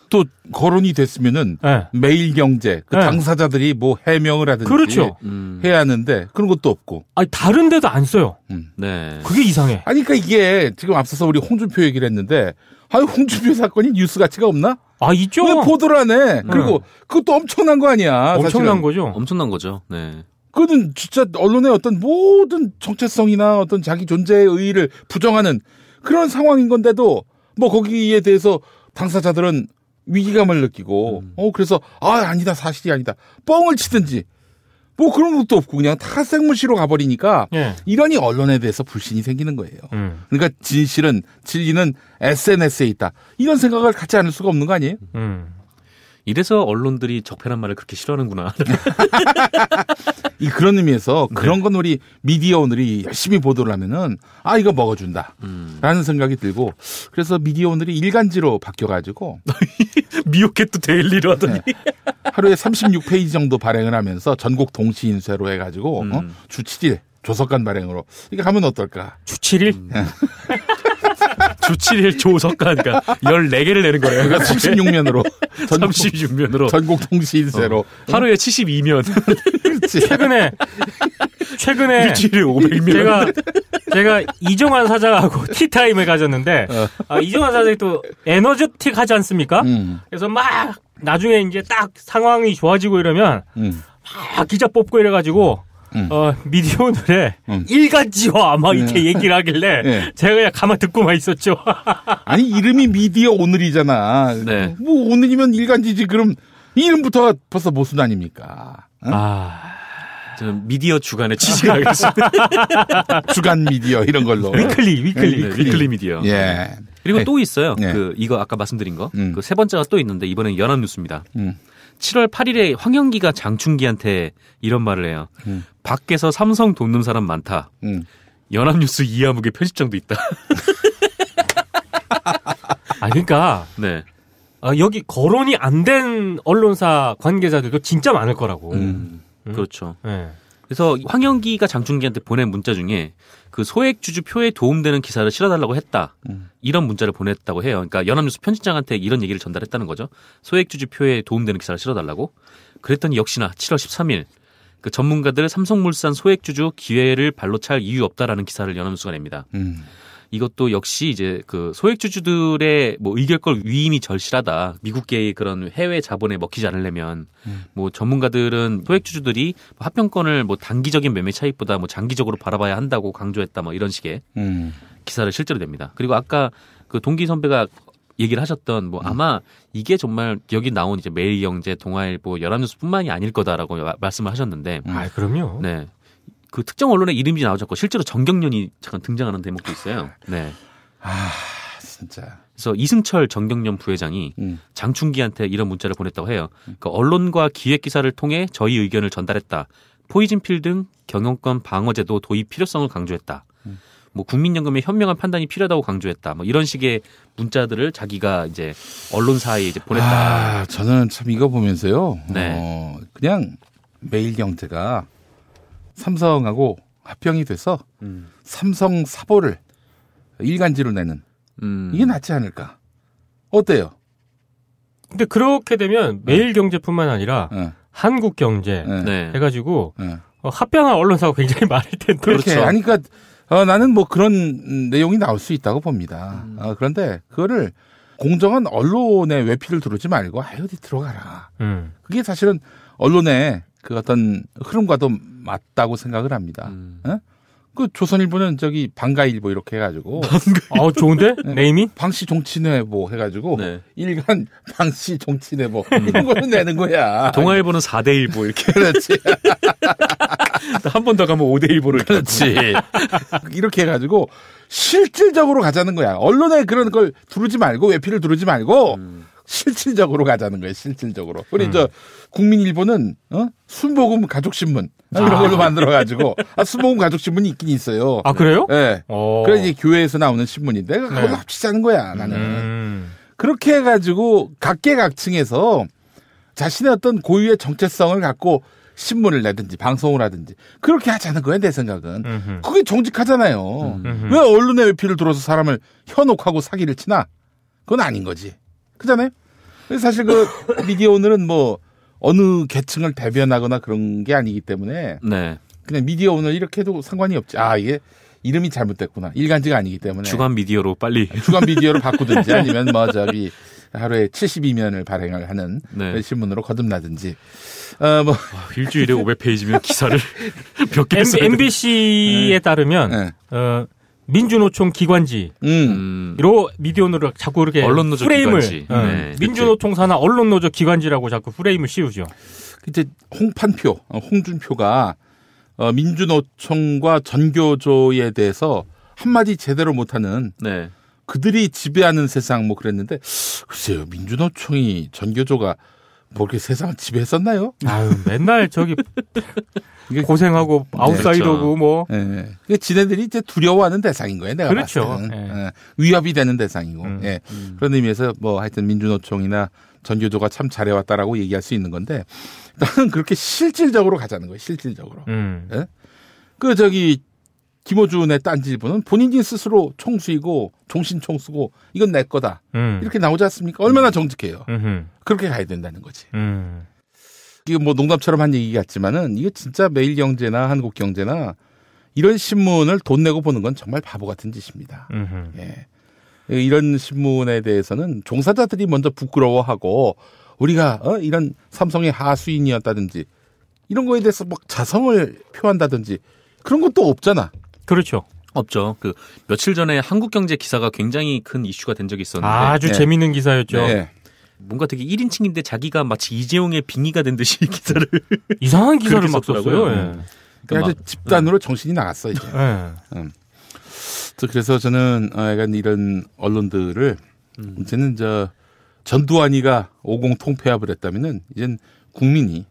또 거론이 됐으면은 네. 예. 매일경제 그 네. 당사자들이 뭐 해명을 하든지 그렇죠. 음. 해야 하는데 그런 것도 없고 아니 다른 데도 안 써요. 음. 네. 그게 이상해. 아니 그러니까 이게 지금 앞서서 우리 홍준표 얘기를 했는데 아 홍준표 사건이 뉴스 가치가 없나? 아 있죠. 왜 보도를 안 해? 음. 그리고 그것도 엄청난 거 아니야. 엄청난 사실은. 거죠. 엄청난 거죠. 네. 그거는 진짜 언론의 어떤 모든 정체성이나 어떤 자기 존재의 의의를 부정하는 그런 상황인 건데도 뭐 거기에 대해서 당사자들은 위기감을 느끼고 음. 어 그래서 아 아니다 사실이 아니다 뻥을 치든지 뭐 그런 것도 없고 그냥 다생무시로 가버리니까 예. 이러니 언론에 대해서 불신이 생기는 거예요. 음. 그러니까 진실은 진리는 SNS에 있다 이런 생각을 갖지 않을 수가 없는 거 아니에요? 음. 이래서 언론들이 적폐란 말을 그렇게 싫어하는구나. 이 그런 의미에서 네. 그런 건 우리 미디어 오늘이 열심히 보도를 하면은 아 이거 먹어준다라는 음. 생각이 들고 그래서 미디어 오늘이 일간지로 바뀌어가지고 미오캣도 데일리로 하더니 네. 하루에 36페이지 정도 발행을 하면서 전국 동시 인쇄로 해가지고 어? 음. 어? 주 7일 조석간 발행으로 이거 하면 어떨까? 주 7일? 음. 주 7일 조석가 그러니까 14개를 내는 거예요 그러니까 36면으로. 전국, 36면으로. 전국 통신세로. 어. 하루에 72면. 최근에 최근에 일주일 500면. 제가 제가 이종환 사장하고 티타임을 가졌는데 어. 아, 이종환 사장이 또 에너제틱 하지 않습니까? 음. 그래서 막 나중에 이제 딱 상황이 좋아지고 이러면 음. 막 기자 뽑고 이래가지고 음. 어, 미디어 오늘의 음. 일간지와 막 이렇게 네. 얘기를 하길래 네. 제가 그냥 가만 듣고만 있었죠. 아니 이름이 미디어 오늘이잖아. 네. 뭐 오늘이면 일간지지 그럼 이름부터 벌써 모순 아닙니까? 응? 아. 저 미디어 주간에 취직 하겠습니다. 주간 미디어 이런 걸로. 네, 위클리, 위클리, 네, 위클리, 미디어. 예. 네. 그리고 또 있어요. 그 이거 아까 말씀드린 거. 음. 그세 번째가 또 있는데 이번엔 연합뉴스입니다. 음. 7월 8일에 황영기가 장충기한테 이런 말을 해요. 음. 밖에서 삼성 돕는 사람 많다. 음. 연합뉴스 이하무의 편집장도 있다. 아 그러니까 네. 아, 여기 거론이 안 된 언론사 관계자들도 진짜 많을 거라고. 음. 음. 그렇죠. 네. 그래서 황영기가 장충기한테 보낸 문자 중에 그 소액 주주표에 도움되는 기사를 실어달라고 했다. 음. 이런 문자를 보냈다고 해요. 그러니까 연합뉴스 편집장한테 이런 얘기를 전달했다는 거죠. 소액 주주표에 도움되는 기사를 실어달라고. 그랬더니 역시나 7월 13일 그 전문가들 삼성물산 소액 주주 기회를 발로 찰 이유 없다라는 기사를 연합뉴스가 냅니다. 음. 이것도 역시 이제 그 소액주주들의 뭐 의결권 위임이 절실하다. 미국계의 그런 해외 자본에 먹히지 않으려면 음. 뭐 전문가들은 소액주주들이 뭐 합병권을 뭐 단기적인 매매 차익보다 뭐 장기적으로 바라봐야 한다고 강조했다. 뭐 이런 식의 음. 기사를 실제로 냅니다. 그리고 아까 그 동기 선배가 얘기를 하셨던 뭐 음. 아마 이게 정말 여기 나온 이제 매일경제, 동아일보, 열한뉴스뿐만이 아닐 거다라고 마, 말씀을 하셨는데. 음. 아, 그럼요. 네. 그 특정 언론의 이름이 나오지 않고 실제로 정경련이 잠깐 등장하는 대목도 있어요. 네. 아 진짜. 그래서 이승철 정경련 부회장이 음. 장충기한테 이런 문자를 보냈다고 해요. 그러니까 언론과 기획 기사를 통해 저희 의견을 전달했다. 포이즌필 등 경영권 방어제도 도입 필요성을 강조했다. 음. 뭐 국민연금의 현명한 판단이 필요하다고 강조했다. 뭐 이런 식의 문자들을 자기가 이제 언론사에 이제 보냈다. 아, 저는 참 이거 보면서요. 네. 어, 그냥 메일 형태가 삼성하고 합병이 돼서 음. 삼성 사보를 일간지로 내는 음. 이게 낫지 않을까? 어때요? 근데 그렇게 되면 네. 매일경제뿐만 아니라 네. 한국경제 네. 네. 해가지고 네. 어, 합병한 언론사가 굉장히 많을 텐데 그렇게 그렇죠. 아니 그러니까 어, 나는 뭐 그런 내용이 나올 수 있다고 봅니다. 음. 어, 그런데 그거를 공정한 언론의 외피를 두르지 말고 아유 어디 들어가라. 음. 그게 사실은 언론의 그 어떤 흐름과도 맞다고 생각을 합니다. 음. 어? 그 조선일보는 저기 방가일보 이렇게 해가지고 어 좋은데 네, 이밍 방시 종친회뭐 해가지고 네. 일간 방시 종친회뭐 이런 음. 거를 내는 거야 동아일보는 4대 일보 이렇게 그렇지 한 번 더 가면 5대 일보로 그렇지 네. 이렇게 해가지고 실질적으로 가자는 거야 언론에 그런 걸 두르지 말고 외피를 두르지 말고 음. 실질적으로 가자는 거예요. 실질적으로. 우리 음. 저 국민 일보는 어? 순복음 가족 신문 아. 이런 걸로 아. 만들어 가지고 아, 순복음 가족 신문이 있긴 있어요. 아 그래요? 예. 네. 어. 그래 이제 교회에서 나오는 신문인데 그걸 네. 합치자는 거야 나는. 음. 그렇게 해가지고 각계각층에서 자신의 어떤 고유의 정체성을 갖고 신문을 내든지 방송을 하든지 그렇게 하자는 거예요 내 생각은 음흠. 그게 정직하잖아요 음흠. 음. 왜 언론의 외피를 들어서 사람을 현혹하고 사기를 치나 그건 아닌 거지 그잖아요. 그래서 사실 그 미디어 오늘은 뭐 어느 계층을 대변하거나 그런 게 아니기 때문에 네. 그냥 미디어 오늘 이렇게 해도 상관이 없지. 아 이게 이름이 잘못됐구나. 일간지가 아니기 때문에 주간 미디어로 빨리 네, 주간 미디어로 바꾸든지 아니면 뭐 저기 하루에 72면을 발행을 하는 네. 신문으로 거듭나든지. 어, 뭐. 와, 아, 일주일에 500페이지면 기사를 몇개 써야 MBC에 네. 따르면 네. 어, 민주노총 기관지로 음. 음. 미디어노를 자꾸 이렇게 언론노조 프레임을 기관지. 어, 네, 민주노총 산하 언론노조 기관지라고 자꾸 프레임을 씌우죠. 이제 홍판표, 어, 홍준표가 어, 민주노총과 전교조에 대해서 한마디 제대로 못하는 네. 그들이 지배하는 세상 뭐 그랬는데 글쎄요 민주노총이 전교조가 그렇게 세상을 지배했었나요? 아유, 맨날 저기 고생하고 아웃사이더고 네. 뭐. 네. 예, 그러 예. 지네들이 이제 두려워하는 대상인 거예요. 내가 그렇죠. 네. 위협이 되는 대상이고. 음. 예. 음. 그런 의미에서 뭐 하여튼 민주노총이나 전교조가 참 잘해왔다라고 얘기할 수 있는 건데 나는 그렇게 실질적으로 가자는 거예요. 실질적으로. 음. 예? 그 저기 김호준의 딴지부는 본인이 스스로 총수이고 종신 총수고 이건 내 거다 음. 이렇게 나오지 않습니까? 얼마나 정직해요. 음흠. 그렇게 가야 된다는 거지. 음. 이게 뭐 농담처럼 한 얘기 같지만은 이게 진짜 매일 경제나 한국 경제나 이런 신문을 돈 내고 보는 건 정말 바보 같은 짓입니다. 음흠. 예. 이런 신문에 대해서는 종사자들이 먼저 부끄러워하고 우리가 어 이런 삼성의 하수인이었다든지 이런 거에 대해서 막 자성을 표한다든지 그런 것도 없잖아. 그렇죠. 없죠. 그 며칠 전에 한국 경제 기사가 굉장히 큰 이슈가 된 적이 있었는데 아주 네. 예. 재미있는 기사였죠. 네. 뭔가 되게 1인칭인데 자기가 마치 이재용의 빙의가 된 듯이 기사를 이상한 기사를 막 썼어요. 예. 그러니 막, 집단으로 음. 정신이 나갔어 이제. 예. 음. 그래서 저는 어, 약간 이런 언론들을 음. 이제는 저 전두환이가 오공 통폐합을 했다면은 이젠 국민이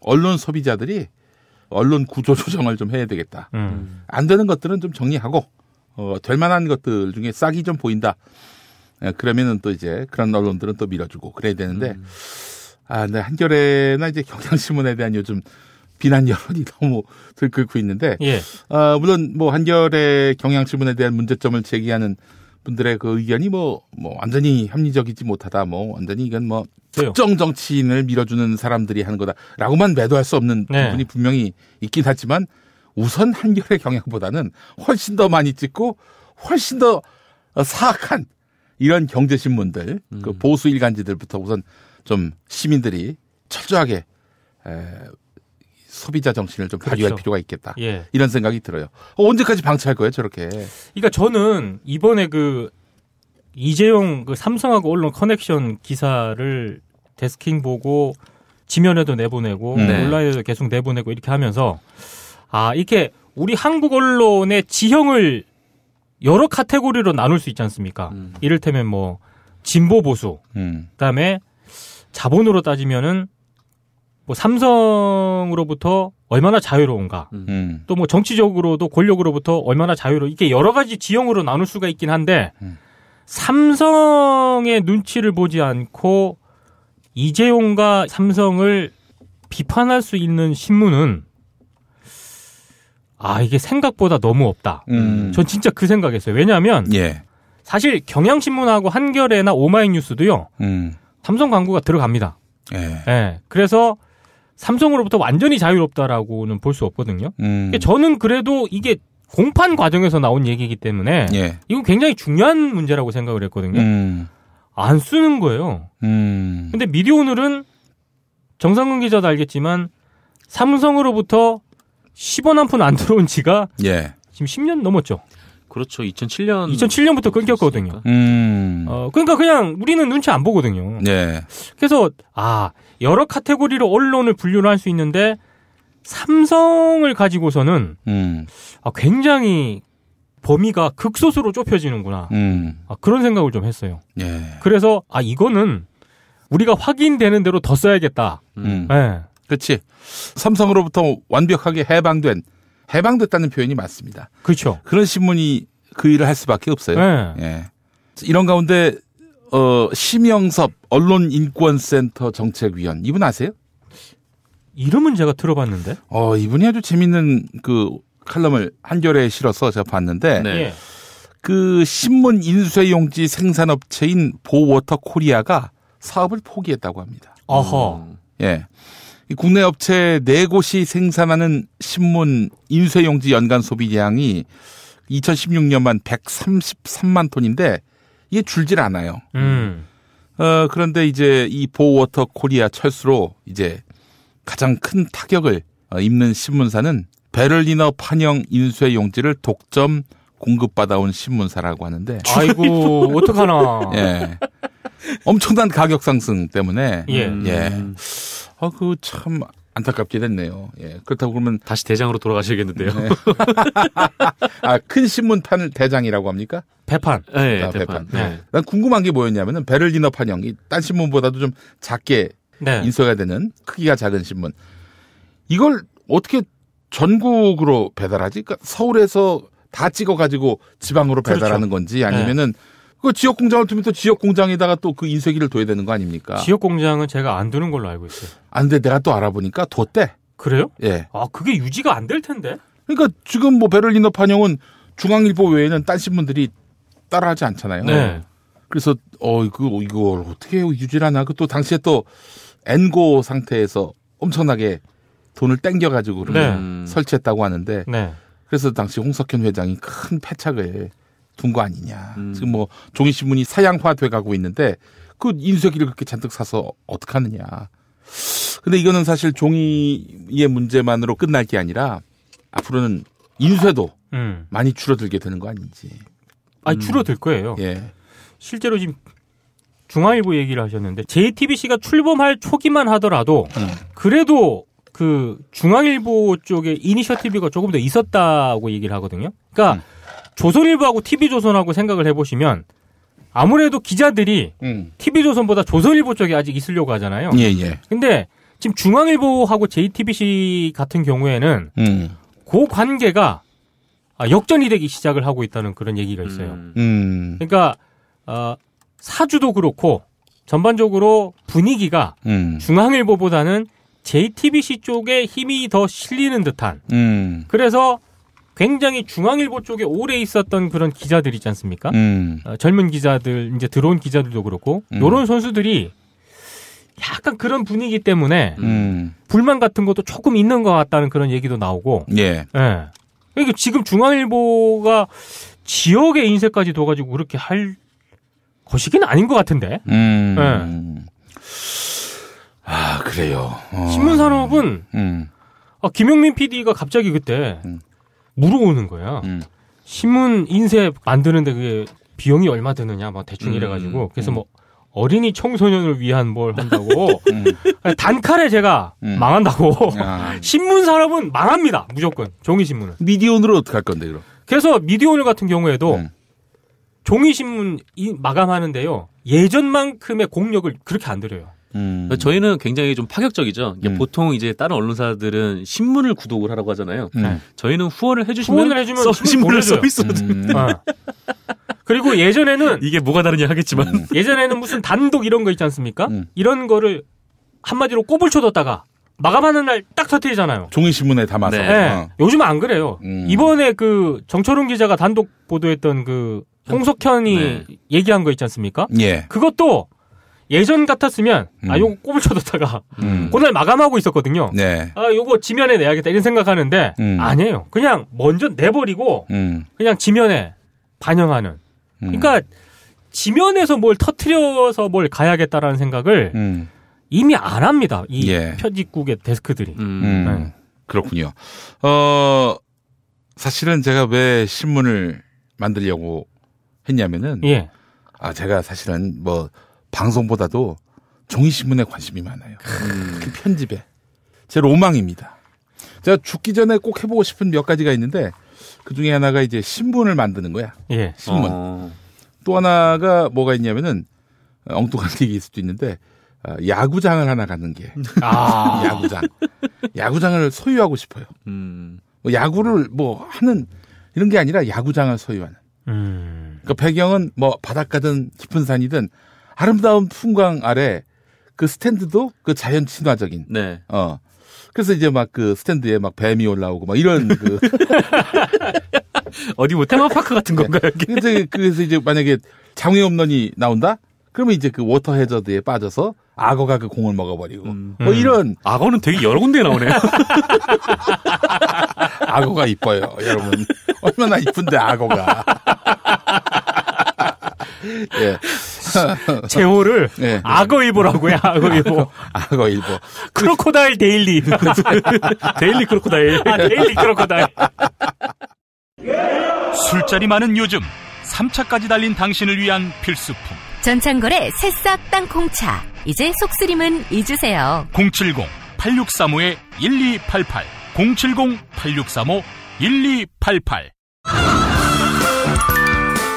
언론 소비자들이 언론 구조 조정을 좀 해야 되겠다. 음. 음. 안 되는 것들은 좀 정리하고 어, 될 만한 것들 중에 싹이 좀 보인다. 예, 그러면은 또 이제 그런 언론들은 또 밀어주고 그래야 되는데 음. 아, 근 한겨레나 이제 경향신문에 대한 요즘 비난 여론이 너무 들끓고 있는데, 예. 어, 물론 뭐 한겨레 경향신문에 대한 문제점을 제기하는 분들의 그 의견이 뭐, 뭐 완전히 합리적이지 못하다, 뭐 완전히 이건 뭐 특정 정치인을 밀어주는 사람들이 하는 거다라고만 매도할 수 없는 네. 부분이 분명히 있긴 하지만 우선 한겨레 경향보다는 훨씬 더 많이 찍고 훨씬 더 사악한 이런 경제 신문들, 음. 그 보수 일간지들부터 우선 좀 시민들이 철저하게 에, 소비자 정신을 좀 발휘할 그렇죠. 필요가 있겠다. 예. 이런 생각이 들어요. 어, 언제까지 방치할 거예요, 저렇게? 그러니까 저는 이번에 그 이재용 그 삼성하고 언론 커넥션 기사를 데스킹 보고 지면에도 내보내고 음. 네. 온라인에도 계속 내보내고 이렇게 하면서 아 이렇게 우리 한국 언론의 지형을 여러 카테고리로 나눌 수 있지 않습니까? 음. 이를테면 뭐 진보 보수, 음. 그다음에 자본으로 따지면은 뭐 삼성으로부터 얼마나 자유로운가, 음. 음. 또뭐 정치적으로도 권력으로부터 얼마나 자유로 이게 여러 가지 지형으로 나눌 수가 있긴 한데 음. 삼성의 눈치를 보지 않고 이재용과 삼성을 비판할 수 있는 신문은 아 이게 생각보다 너무 없다. 음. 전 진짜 그 생각했어요. 왜냐하면 예. 사실 경향신문하고 한겨레나 오마이뉴스도요. 음. 삼성 광고가 들어갑니다. 예. 예. 그래서 삼성으로부터 완전히 자유롭다라고는 볼 수 없거든요. 음. 그러니까 저는 그래도 이게 공판 과정에서 나온 얘기이기 때문에 예. 이건 굉장히 중요한 문제라고 생각을 했거든요. 음. 안 쓰는 거예요. 음. 근데 미디어 오늘은 정상근 기자도 알겠지만 삼성으로부터 10원 한 푼 안 들어온 지가 예. 지금 10년 넘었죠. 그렇죠. 2007년 2007년부터 끊겼거든요. 음. 어, 그러니까 그냥 우리는 눈치 안 보거든요. 네. 그래서 아 여러 카테고리로 언론을 분류를 할 수 있는데 삼성을 가지고서는 음. 아, 굉장히 범위가 극소수로 좁혀지는구나. 음. 아, 그런 생각을 좀 했어요. 예. 그래서 아 이거는 우리가 확인되는 대로 더 써야겠다. 음. 네. 그렇지. 삼성으로부터 완벽하게 해방된 해방됐다는 표현이 맞습니다. 그렇죠. 그런 신문이 그 일을 할 수밖에 없어요. 네. 예. 이런 가운데 어 심영섭 언론인권센터 정책위원 이분 아세요? 이름은 제가 들어봤는데. 어 이분이 아주 재밌는 그 칼럼을 한겨레에 실어서 제가 봤는데 네. 예. 그 신문 인쇄 용지 생산업체인 보워터 코리아가 사업을 포기했다고 합니다. 어허. 음. 예. 국내 업체 네 곳이 생산하는 신문 인쇄용지 연간 소비량이 2016년만 133만 톤인데 이게 줄질 않아요. 음. 어, 그런데 이제 이 보워터 코리아 철수로 이제 가장 큰 타격을 어, 입는 신문사는 베를리너 판형 인쇄 용지를 독점 공급받아온 신문사라고 하는데 아이고 어떡하나 예 엄청난 가격 상승 때문에 예, 예. 음. 아, 그참 안타깝게 됐네요. 예. 그렇다고 그러면 다시 대장으로 돌아가셔야겠는데요. 네. 아, 큰 신문판을 대장이라고 합니까? 배판. 아, 네, 아, 배판. 배판. 네. 네. 난 궁금한 게 뭐였냐면은 베를리너 판형. 이딴 신문보다도 좀 작게 네. 인쇄가 되는 크기가 작은 신문. 이걸 어떻게 전국으로 배달하지? 그러니까 서울에서 다 찍어 가지고 지방으로 그렇죠. 배달하는 그렇죠. 건지 아니면은 네. 그 지역 공장을 두면 또 지역 공장에다가 또 그 인쇄기를 둬야 되는 거 아닙니까? 지역 공장은 제가 안 두는 걸로 알고 있어요. 안 돼. 내가 또 알아보니까 뒀대. 그래요? 예. 아, 그게 유지가 안 될 텐데. 그러니까 지금 뭐베를린너 판형은 중앙일보 외에는 딴 신문들이 따라하지 않잖아요. 네. 그래서 어 이거 이걸 어떻게 유지를 하나? 그 또 당시에 또 엔고 상태에서 엄청나게 돈을 땡겨 가지고 네. 설치했다고 하는데 네. 그래서 당시 홍석현 회장이 큰 패착을 둔거 아니냐. 음. 지금 뭐 종이신문이 사양화돼 가고 있는데 그 인쇄기를 그렇게 잔뜩 사서 어떡하느냐. 근데 이거는 사실 종이의 문제만으로 끝날 게 아니라 앞으로는 인쇄도 음. 많이 줄어들게 되는 거 아닌지. 아니 음. 줄어들 거예요. 예. 실제로 지금 중앙일보 얘기를 하셨는데 JTBC가 출범할 초기만 하더라도 음. 그래도 그 중앙일보 쪽에 이니셔티브가 조금 더 있었다고 얘기를 하거든요. 그러니까 음. 조선일보하고 TV조선하고 생각을 해보시면 아무래도 기자들이 음. TV조선보다 조선일보 쪽에 아직 있으려고 하잖아요. 예, 예. 근데 지금 중앙일보하고 JTBC 같은 경우에는 음. 그 관계가 아, 역전이 되기 시작을 하고 있다는 그런 얘기가 있어요. 음. 음. 그러니까 어, 사주도 그렇고 전반적으로 분위기가 음. 중앙일보보다는 JTBC 쪽에 힘이 더 실리는 듯한. 음. 그래서 굉장히 중앙일보 쪽에 오래 있었던 그런 기자들 있지 않습니까? 음. 어, 젊은 기자들 이제 들어온 기자들도 그렇고 음. 이런 선수들이 약간 그런 분위기 때문에 음. 불만 같은 것도 조금 있는 것 같다는 그런 얘기도 나오고. 예. 예. 그러니까 지금 중앙일보가 지역의 인쇄까지 둬가지고 그렇게 할것이기는 아닌 것 같은데. 음. 예. 아 그래요. 어. 신문 산업은 음. 아, 김용민 PD가 갑자기 그때 음. 물어오는 거예요. 음. 신문 인쇄 만드는데 그게 비용이 얼마 드느냐 막 대충 음. 이래가지고 음, 그래서 음. 뭐 어린이 청소년을 위한 뭘 한다고 음. 단칼에 제가 음. 망한다고 아. 신문 산업은 망합니다 무조건 종이 신문은 미디온으로 어떻게 할 건데 그럼 그래서 미디온늘 같은 경우에도 종이 신문 마감하는데요 예전만큼의 공력을 그렇게 안 들여요 음. 저희는 굉장히 좀 파격적이죠. 음. 보통 이제 다른 언론사들은 신문을 구독을 하라고 하잖아요. 음. 저희는 후원을 해주시면 후원을 해주면 써, 신문을 써 있어도 음. 아. 그리고 예전에는 이게 뭐가 다르냐 하겠지만 음. 예전에는 무슨 단독 이런 거 있지 않습니까? 음. 이런 거를 한마디로 꼽을 쳐뒀다가 마감하는 날 딱 터트리잖아요. 종이 신문에 담아서. 네. 네. 어. 요즘 은안 그래요. 이번에 그정철웅 기자가 단독 보도했던 그 홍석현이 네. 얘기한 거 있지 않습니까? 예. 그것도 예전 같았으면 아, 음. 아 요거 꼽을 쳐뒀다가 음. 그날 마감하고 있었거든요. 네. 아 요거 지면에 내야겠다 이런 생각하는데 음. 아니에요. 그냥 먼저 내버리고 음. 그냥 지면에 반영하는. 음. 그러니까 지면에서 뭘 터트려서 뭘 가야겠다라는 생각을 음. 이미 안 합니다. 이 예. 편집국의 데스크들이. 네. 그렇군요. 어 사실은 제가 왜 신문을 만들려고 했냐면은 예. 아 제가 사실은 뭐 방송보다도 종이신문에 관심이 많아요. 음. 그 편집에. 제 로망입니다. 제가 죽기 전에 꼭 해보고 싶은 몇 가지가 있는데 그 중에 하나가 이제 신문을 만드는 거야. 예. 신문. 어. 또 하나가 뭐가 있냐면은 엉뚱한 얘기 일 수도 있는데 아, 야구장을 하나 갖는 게. 아. 야구장. 야구장을 소유하고 싶어요. 음. 뭐 야구를 뭐 하는 이런 게 아니라 야구장을 소유하는. 음. 그 배경은 뭐 바닷가든 깊은 산이든 아름다운 풍광 아래 그 스탠드도 그 자연 친화적인. 네. 어. 그래서 이제 막 그 스탠드에 막 뱀이 올라오고 막 이런 그 어디 뭐 테마파크 같은 네. 건가요? 이 그래서, 그래서 이제 만약에 장외 업론이 나온다? 그러면 이제 그 워터 해저드에 빠져서 악어가 그 공을 먹어버리고 음. 뭐 음. 이런 악어는 되게 여러 군데 나오네요. 악어가 이뻐요, 여러분. 얼마나 이쁜데 악어가. 예. 제호를 예, 네. 악어일보라고요. 악어일보. 악어일보. 크로코다일 데일리. 데일리 크로코다일. 아, 데일리 크로코다일. 술자리 많은 요즘 3차까지 달린 당신을 위한 필수품. 전창걸의 새싹 땅콩차. 이제 속쓰림은 잊으세요. 070 8635 1288 070 8635 1288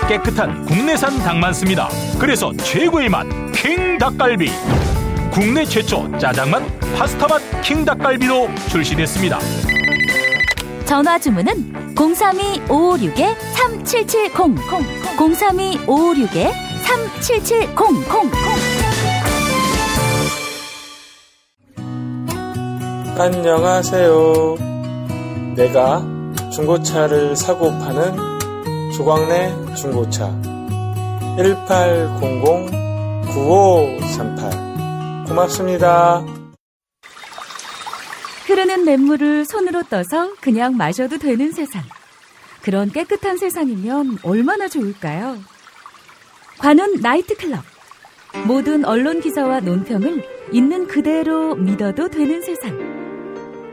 깨끗한 국내산 닭만 씁니다. 그래서 최고의 맛, 킹 닭갈비. 국내 최초 짜장맛, 파스타맛 킹 닭갈비로 출시됐습니다. 전화 주문은 032-556-3770 032-556-3770 안녕하세요. 내가 중고차를 사고 파는 조광래 중고차 1800-9538 고맙습니다. 흐르는 냇물을 손으로 떠서 그냥 마셔도 되는 세상. 그런 깨끗한 세상이면 얼마나 좋을까요? 관훈 나이트클럽. 모든 언론 기사와 논평을 있는 그대로 믿어도 되는 세상.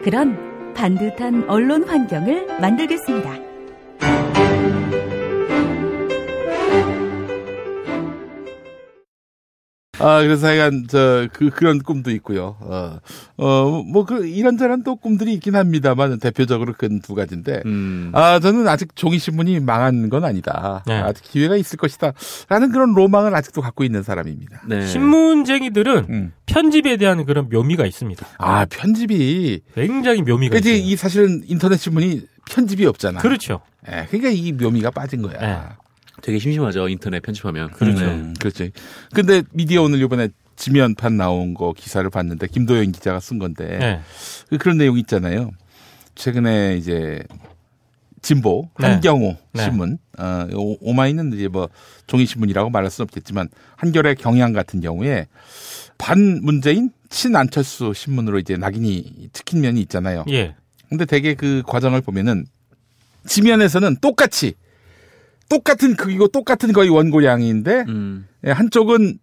그런 반듯한 언론 환경을 만들겠습니다. 아, 그래서 하여간, 저, 그, 그런 꿈도 있고요. 어, 어, 뭐, 그, 이런저런 또 꿈들이 있긴 합니다만, 대표적으로 그 두 가지인데, 음. 아, 저는 아직 종이신문이 망한 건 아니다. 네. 아직 기회가 있을 것이다. 라는 그런 로망을 아직도 갖고 있는 사람입니다. 네. 신문쟁이들은 음. 편집에 대한 그런 묘미가 있습니다. 아, 편집이. 굉장히 묘미가 그러니까 있어요. 이 사실은 인터넷 신문이 편집이 없잖아. 그렇죠. 예, 그니까이 묘미가 빠진 거야. 네. 되게 심심하죠 인터넷 편집하면. 그렇죠. 네. 그렇죠. 근데 미디어 오늘 요번에 지면판 나온 거 기사를 봤는데 김도영 기자가 쓴 건데 네. 그 그런 내용 있잖아요. 최근에 이제 진보 네. 한경호 네. 신문 어, 오마이는 이제 뭐 종이 신문이라고 말할 수는 없겠지만 한결의 경향 같은 경우에 반 문재인 친 안철수 신문으로 이제 낙인이 찍힌 면이 있잖아요. 예. 근데 대개 그 과정을 보면은 지면에서는 똑같이 똑같은 크기고 그, 똑같은 거의 원고량인데 음. 예, 한쪽은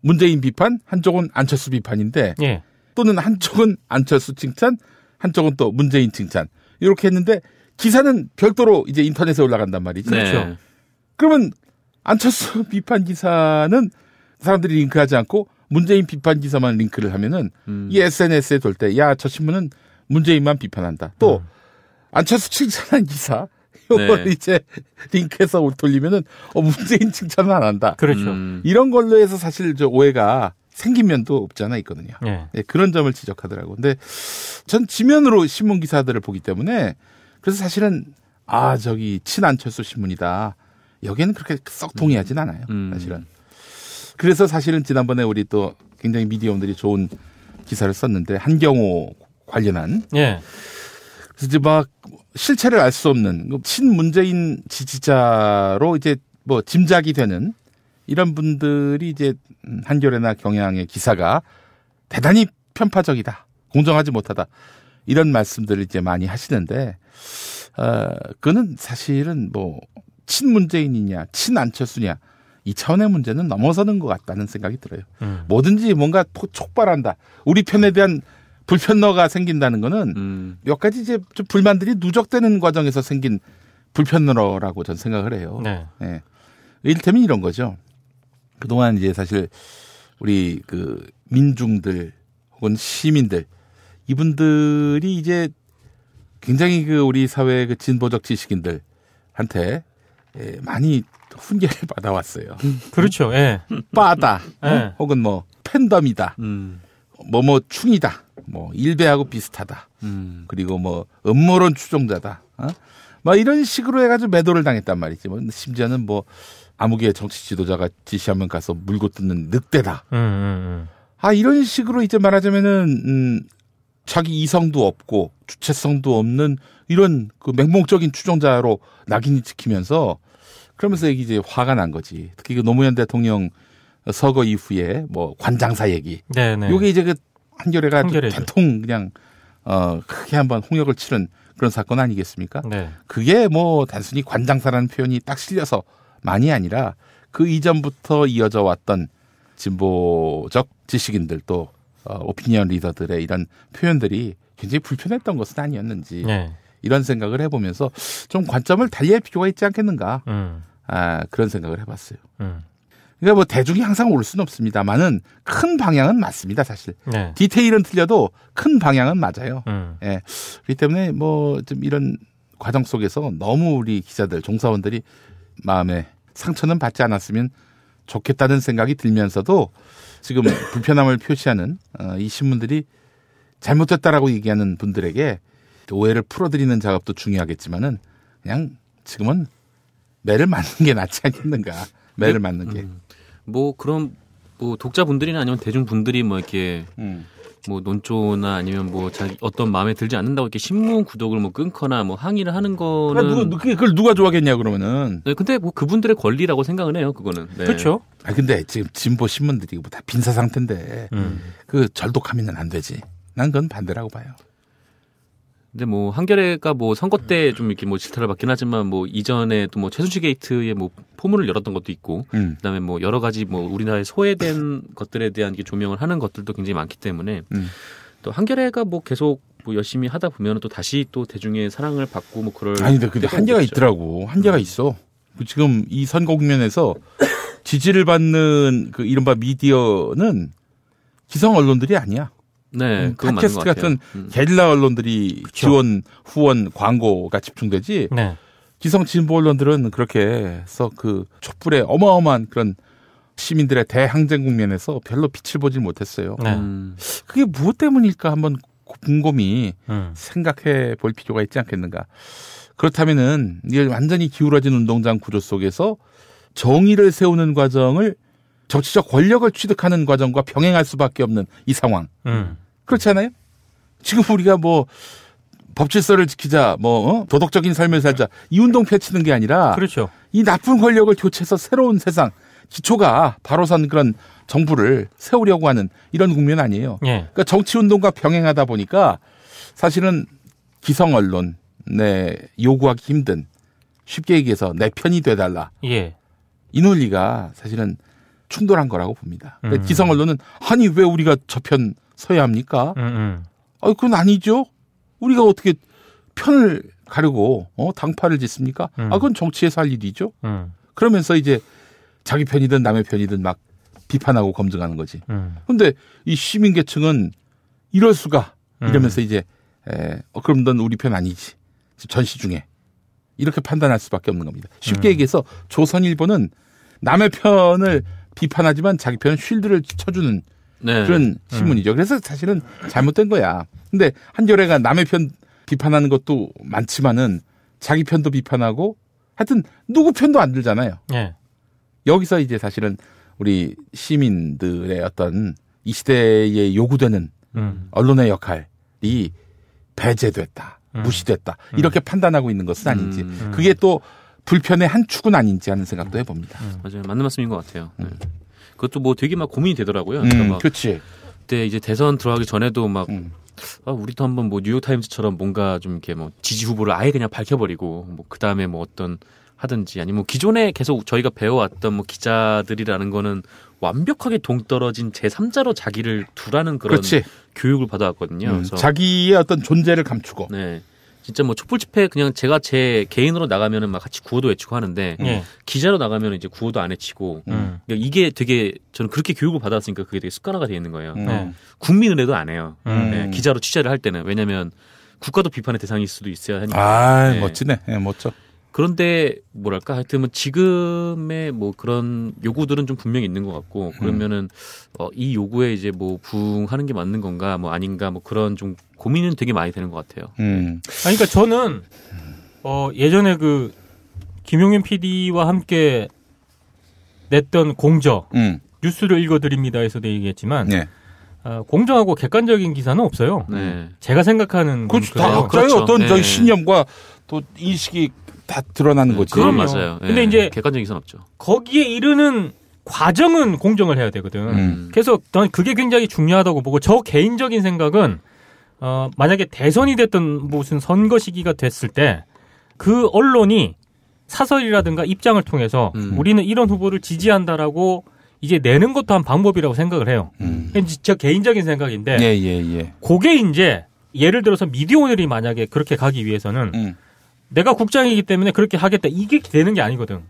문재인 비판, 한쪽은 안철수 비판인데 예. 또는 한쪽은 안철수 칭찬, 한쪽은 또 문재인 칭찬 이렇게 했는데 기사는 별도로 이제 인터넷에 올라간단 말이죠. 네. 그렇죠. 그러면 안철수 비판 기사는 사람들이 링크하지 않고 문재인 비판 기사만 링크를 하면은 음. 이 SNS에 돌 때 야 저 신문은 문재인만 비판한다. 또 음. 안철수 칭찬한 기사 이걸 네. 이제 링크해서 돌리면은 어, 문재인 칭찬은 안 한다. 그렇죠. 음. 이런 걸로 해서 사실 저 오해가 생긴 면도 없지 않아 있거든요. 네. 네, 그런 점을 지적하더라고. 근데 전 지면으로 신문 기사들을 보기 때문에 그래서 사실은 아 저기 친안철수 신문이다. 여기는 에 그렇게 썩 음. 동의하진 않아요. 음. 사실은. 그래서 사실은 지난번에 우리 또 굉장히 미디어들이 좋은 기사를 썼는데 한경호 관련한. 예. 그래서 이제 막 실체를 알 수 없는 그 친문재인 지지자로 이제 뭐 짐작이 되는 이런 분들이 이제 음, 한겨레나 경향의 기사가 대단히 편파적이다, 공정하지 못하다 이런 말씀들을 이제 많이 하시는데 어, 그는 사실은 뭐 친문재인이냐 친안철수냐 이 차원의 문제는 넘어서는 것 같다는 생각이 들어요. 음. 뭐든지 뭔가 촉발한다. 우리 편에 대한 불편너가 생긴다는 거는 음. 몇 가지 이제 좀 불만들이 누적되는 과정에서 생긴 불편너라고 저는 생각을 해요. 네. 네. 일테면 이런 거죠. 그동안 이제 사실 우리 그 민중들 혹은 시민들 이분들이 이제 굉장히 그 우리 사회의 그 진보적 지식인들한테 예, 많이 훈계를 받아왔어요. 그렇죠. 예. 빠다. 예. 혹은 뭐 팬덤이다. 음. 뭐뭐 충이다. 뭐 일베하고 비슷하다. 음. 그리고 뭐 음모론 추종자다. 어? 막 뭐 이런 식으로 해가지고 매도를 당했단 말이지. 뭐 심지어는 뭐 아무개 정치 지도자가 지시하면 가서 물고 뜯는 늑대다. 음, 음, 음, 아 이런 식으로 이제 말하자면은 음, 자기 이성도 없고 주체성도 없는 이런 그 맹목적인 추종자로 낙인이 찍히면서 그러면서 이제 화가 난 거지. 특히 그 노무현 대통령 서거 이후에 뭐 관장사 얘기. 네네. 네. 요게 이제 그 한겨레가 한겨레 전통 그냥 어 크게 한번 홍역을 치른 그런 사건 아니겠습니까? 네. 그게 뭐 단순히 관장사라는 표현이 딱 실려서 많이 아니라 그 이전부터 이어져 왔던 진보적 지식인들 또 어, 오피니언 리더들의 이런 표현들이 굉장히 불편했던 것은 아니었는지 네. 이런 생각을 해보면서 좀 관점을 달리할 필요가 있지 않겠는가 음. 아, 그런 생각을 해봤어요. 음. 그러니까 뭐 대중이 항상 올 수는 없습니다만은 큰 방향은 맞습니다 사실 네. 디테일은 틀려도 큰 방향은 맞아요. 음. 예. 그렇기 때문에 뭐 좀 이런 과정 속에서 너무 우리 기자들 종사원들이 마음에 상처는 받지 않았으면 좋겠다는 생각이 들면서도 지금 불편함을 표시하는 어, 이 신문들이 잘못됐다라고 얘기하는 분들에게 오해를 풀어드리는 작업도 중요하겠지만은 그냥 지금은 매를 맞는 게 낫지 않겠는가 매를 맞는 게. 음. 뭐 그런 뭐 독자분들이나 아니면 대중분들이 뭐 이렇게 음. 뭐 논조나 아니면 뭐 자기 어떤 마음에 들지 않는다고 이렇게 신문 구독을 뭐 끊거나 뭐 항의를 하는 그러니까 거는 그 누가, 그걸 누가 좋아하겠냐 그러면은 네, 근데 뭐 그분들의 권리라고 생각을 해요 그거는 네. 그렇죠 아 근데 지금 진보 신문들이 뭐다 빈사 상태인데 음. 그 절독하면은 안 되지 난 그건 반대라고 봐요 근데 뭐 한겨레가 뭐 선거 때좀 음. 이렇게 뭐 질타를 받긴 하지만 뭐 이전에 또뭐 최순실 게이트의 뭐 포문을 열었던 것도 있고 음. 그다음에 뭐 여러 가지 뭐 우리나라에 소외된 것들에 대한 조명을 하는 것들도 굉장히 많기 때문에 음. 또 한겨레가 뭐 계속 뭐 열심히 하다 보면 또 다시 또 대중의 사랑을 받고 뭐 그럴 아니 근데 한계가 오겠죠. 있더라고 한계가 음. 있어 뭐 지금 이 선거 국면에서 지지를 받는 그 이른바 미디어는 기성 언론들이 아니야 네, 음, 팟캐스트 같은 음. 게릴라 언론들이 그쵸. 지원 후원 광고가 집중되지 네. 기성 진보 언론들은 그렇게 해서 그 촛불의 어마어마한 그런 시민들의 대항쟁 국면에서 별로 빛을 보질 못했어요. 네. 음. 그게 무엇 때문일까 한번 곰곰이 음. 생각해 볼 필요가 있지 않겠는가. 그렇다면은 이 완전히 기울어진 운동장 구조 속에서 정의를 세우는 과정을 정치적 권력을 취득하는 과정과 병행할 수밖에 없는 이 상황. 음. 그렇지 않아요? 지금 우리가 뭐 법질서를 지키자, 뭐 어? 도덕적인 삶을 살자 이 운동 펼치는 게 아니라 그렇죠. 이 나쁜 권력을 교체해서 새로운 세상 기초가 바로 선 그런 정부를 세우려고 하는 이런 국면 아니에요. 예. 그러니까 정치 운동과 병행하다 보니까 사실은 기성 언론 네 요구하기 힘든 쉽게 얘기해서 내 편이 돼달라 예. 이 논리가 사실은 충돌한 거라고 봅니다. 그러니까 음. 기성 언론은 아니 왜 우리가 저편 서야 합니까? 음, 음. 아, 그건 아니죠. 우리가 어떻게 편을 가려고 어 당파를 짓습니까? 음. 아, 그건 정치에서 할 일이죠. 음. 그러면서 이제 자기 편이든 남의 편이든 막 비판하고 검증하는 거지. 그런데 음. 이 시민계층은 이럴 수가 음. 이러면서 이제 에, 어, 그럼 넌 우리 편 아니지. 전시 중에 이렇게 판단할 수밖에 없는 겁니다. 쉽게 얘기해서 조선일보는 남의 편을 비판하지만 자기 편은 쉴드를 쳐주는 네. 그런 신문이죠. 네. 그래서 사실은 잘못된 거야. 근데 한겨레가 남의 편 비판하는 것도 많지만은 자기 편도 비판하고 하여튼 누구 편도 안 들잖아요. 네. 여기서 이제 사실은 우리 시민들의 어떤 이 시대에 요구되는 음. 언론의 역할이 배제됐다, 음. 무시됐다 음. 이렇게 판단하고 있는 것은 아닌지 음. 그게 또 불편의 한 축은 아닌지 하는 생각도 해봅니다. 음. 맞아요, 맞는 말씀인 것 같아요. 네. 그것도 뭐 되게 막 고민이 되더라고요. 음, 그러니까 그 그때 이제 대선 들어가기 전에도 막 음. 아, 우리도 한번 뭐뉴욕타임즈처럼 뭔가 좀 이렇게 뭐 지지 후보를 아예 그냥 밝혀버리고 뭐그 다음에 뭐 어떤 하든지 아니면 뭐 기존에 계속 저희가 배워왔던 뭐 기자들이라는 거는 완벽하게 동떨어진 제3자로 자기를 두라는 그런 그렇지 교육을 받아왔거든요. 음, 그래서 자기의 어떤 존재를 감추고. 네. 진짜 뭐 촛불 집회 그냥 제가 제 개인으로 나가면은 막 같이 구호도 외치고 하는데 네. 기자로 나가면은 이제 구호도 안 외치고 음. 그러니까 이게 되게 저는 그렇게 교육을 받았으니까 그게 되게 습관화가 되어 있는 거예요. 음. 네. 국민은혜도 안 해요. 음. 네, 기자로 취재를 할 때는 왜냐면 국가도 비판의 대상일 수도 있어야 하니까. 아, 멋지네. 예, 멋져. 그런데 뭐랄까 하여튼 뭐 지금의 뭐 그런 요구들은 좀 분명히 있는 것 같고 음. 그러면은 어, 이 요구에 이제 뭐 부응하는 게 맞는 건가 뭐 아닌가 뭐 그런 좀 고민은 되게 많이 되는 것 같아요. 음. 아니 그러니까 저는 어 예전에 그 김용현 PD와 함께 냈던 공저 음. 뉴스를 읽어드립니다에서 얘기했지만 네. 어, 아, 공정하고 객관적인 기사는 없어요. 네. 제가 생각하는 그렇죠. 다 그렇죠. 어떤 네. 신념과 또 인식이 다 드러나는 네, 거지. 그건 맞아요. 근데 예, 이제 객관적 인선 없죠. 거기에 이르는 과정은 공정을 해야 되거든. 음. 그래서 저는 그게 굉장히 중요하다고 보고 저 개인적인 생각은 어 만약에 대선이 됐던 무슨 선거 시기가 됐을 때 그 언론이 사설이라든가 입장을 통해서 음. 우리는 이런 후보를 지지한다라고 이제 내는 것도 한 방법이라고 생각을 해요. 음. 진 개인적인 생각인데. 예, 예, 예. 그게 이제 예를 들어서 미디어 오늘이 만약에 그렇게 가기 위해서는 음. 내가 국장이기 때문에 그렇게 하겠다. 이게 되는 게 아니거든.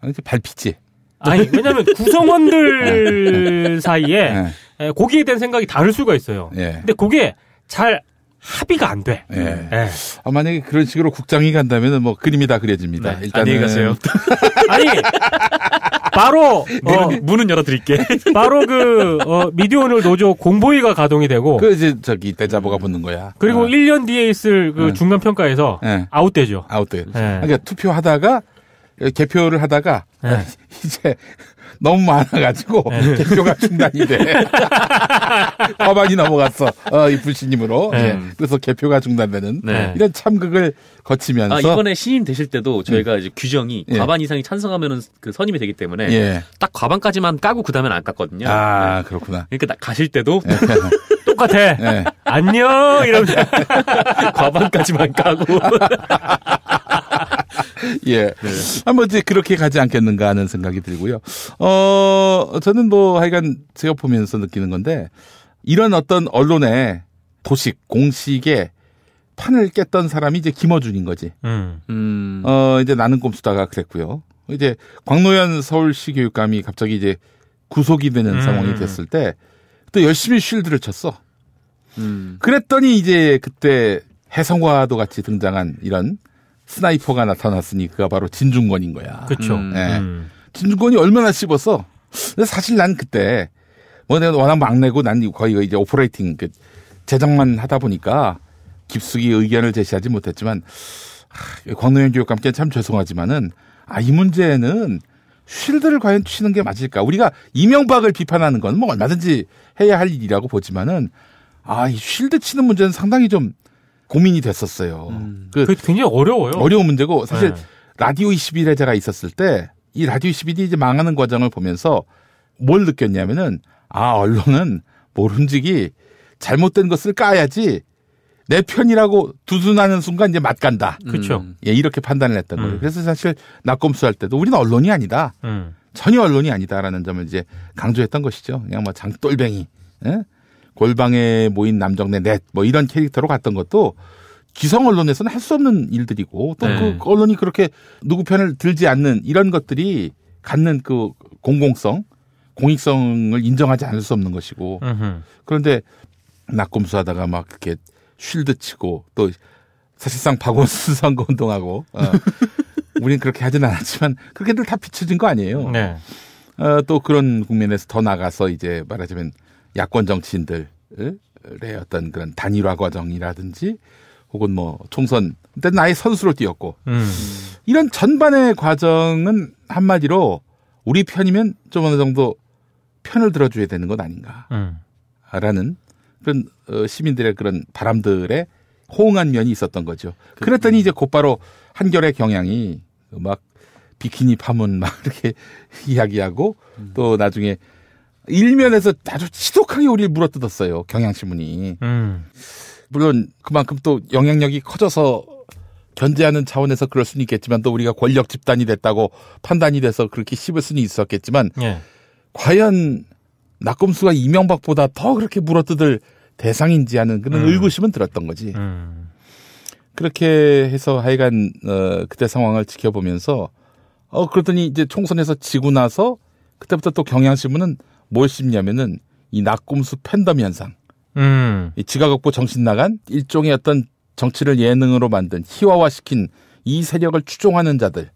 아니, 발피지. 아니, 왜냐면 구성원들 네. 사이에 네. 거기에 대한 생각이 다를 수가 있어요. 네. 근데 그게 잘 합의가 안 돼. 예. 예. 아, 만약에 그런 식으로 국장이 간다면 뭐 그림이 다 그려집니다. 네. 일단 안녕히 가세요. 아니 바로 어, 문은 열어드릴게. 바로 그 어, 미디어 오늘 노조 공보위가 가동이 되고. 그 이제 저기 대자보가 붙는 거야. 그리고 어. 1년 뒤에 있을 그 중간 평가에서 예. 아웃되죠. 아웃돼. 네. 그러니까 투표하다가 개표를 하다가 예. 이제 너무 많아가지고 네, 네. 대표가 중단이 돼. 화반이 넘어갔어. 어, 이 불신임으로. 네. 예. 그래서 개표가 중단되는 네. 이런 참극을 거치면서 아, 이번에 신임 되실 때도 저희가 음. 이제 규정이 예. 과반 이상이 찬성하면은 그 선임이 되기 때문에 예. 딱 과반까지만 까고 그다음엔 안 깠거든요. 아 네. 그렇구나. 그러니까 가실 때도 예. 똑같아. 예. 안녕 이러면 서 과반까지만 까고. 예. 네. 한번 이제 그렇게 가지 않겠는가 하는 생각이 들고요. 어, 저는 뭐 하여간 제가 보면서 느끼는 건데 이런 어떤 언론의 도식, 공식에 판을 깼던 사람이 이제 김어준인 거지. 음. 음. 어, 이제 나는 꼼수다가 그랬고요. 이제 광노현 서울시 교육감이 갑자기 이제 구속이 되는 음. 상황이 됐을 때 또 열심히 쉴드를 쳤어. 음. 그랬더니 이제 그때 해성과도 같이 등장한 이런 스나이퍼가 나타났으니 그가 바로 진중권인 거야. 그렇죠. 음. 네. 진중권이 얼마나 씹었어? 근 사실 난 그때 뭐 내가 워낙 막내고 난 거의 이제 오퍼레이팅 그 제작만 하다 보니까 깊숙이 의견을 제시하지 못했지만 하, 광노현 교육감께 참 죄송하지만은 아이 문제는 쉴드를 과연 치는 게 맞을까? 우리가 이명박을 비판하는 건 뭐 얼마든지 해야 할 일이라고 보지만은 아이 쉴드 치는 문제는 상당히 좀 고민이 됐었어요. 음. 그, 그 굉장히 어려워요. 어려운 문제고 사실 네. 라디오 21에 제가 있었을 때 이 라디오 21이 이제 망하는 과정을 보면서 뭘 느꼈냐면은 아 언론은 모름지기 잘못된 것을 까야지 내 편이라고 두둔하는 순간 이제 맛간다. 그렇죠. 음. 예, 이렇게 판단을 했던 음. 거예요. 그래서 사실 낙검수할 때도 우리는 언론이 아니다. 음. 전혀 언론이 아니다라는 점을 이제 강조했던 것이죠. 그냥 뭐 장돌뱅이. 예? 골방에 모인 남정네 넷뭐 이런 캐릭터로 갔던 것도 기성 언론에서는 할 수 없는 일들이고 또그 네. 그 언론이 그렇게 누구 편을 들지 않는 이런 것들이 갖는 그 공공성, 공익성을 인정하지 않을 수 없는 것이고 으흠. 그런데 낙검수하다가 막 이렇게 쉴드 치고 또 사실상 박원순 선거 운동하고 어, 우린 그렇게 하진 않았지만 그렇게들 다 비춰진 거 아니에요. 네. 어, 또 그런 국면에서 더 나가서 이제 말하자면 야권 정치인들의 어떤 그런 단일화 과정이라든지 혹은 뭐 총선 때 나의 선수로 뛰었고 음. 이런 전반의 과정은 한마디로 우리 편이면 좀 어느 정도 편을 들어줘야 되는 것 아닌가라는 음. 그런 어, 시민들의 그런 바람들에 호응한 면이 있었던 거죠. 그, 그랬더니 음. 이제 곧바로 한결의 경향이 막 비키니 파문 막 이렇게 이야기하고 음. 또 나중에 일면에서 아주 지독하게 우리를 물어뜯었어요. 경향신문이. 음. 물론 그만큼 또 영향력이 커져서 견제하는 차원에서 그럴 수는 있겠지만 또 우리가 권력 집단이 됐다고 판단이 돼서 그렇게 씹을 수는 있었겠지만 예. 과연 낙검수가 이명박보다 더 그렇게 물어뜯을 대상인지 하는 그런 음. 의구심은 들었던 거지. 음. 그렇게 해서 하여간 어, 그때 상황을 지켜보면서 어 그러더니 이제 총선에서 지고 나서 그때부터 또 경향신문은 뭘 씹냐면은 이 낙곰수 팬덤 현상. 음. 이 지각옥보 정신 나간 일종의 어떤 정치를 예능으로 만든 희화화시킨 이 세력을 추종하는 자들.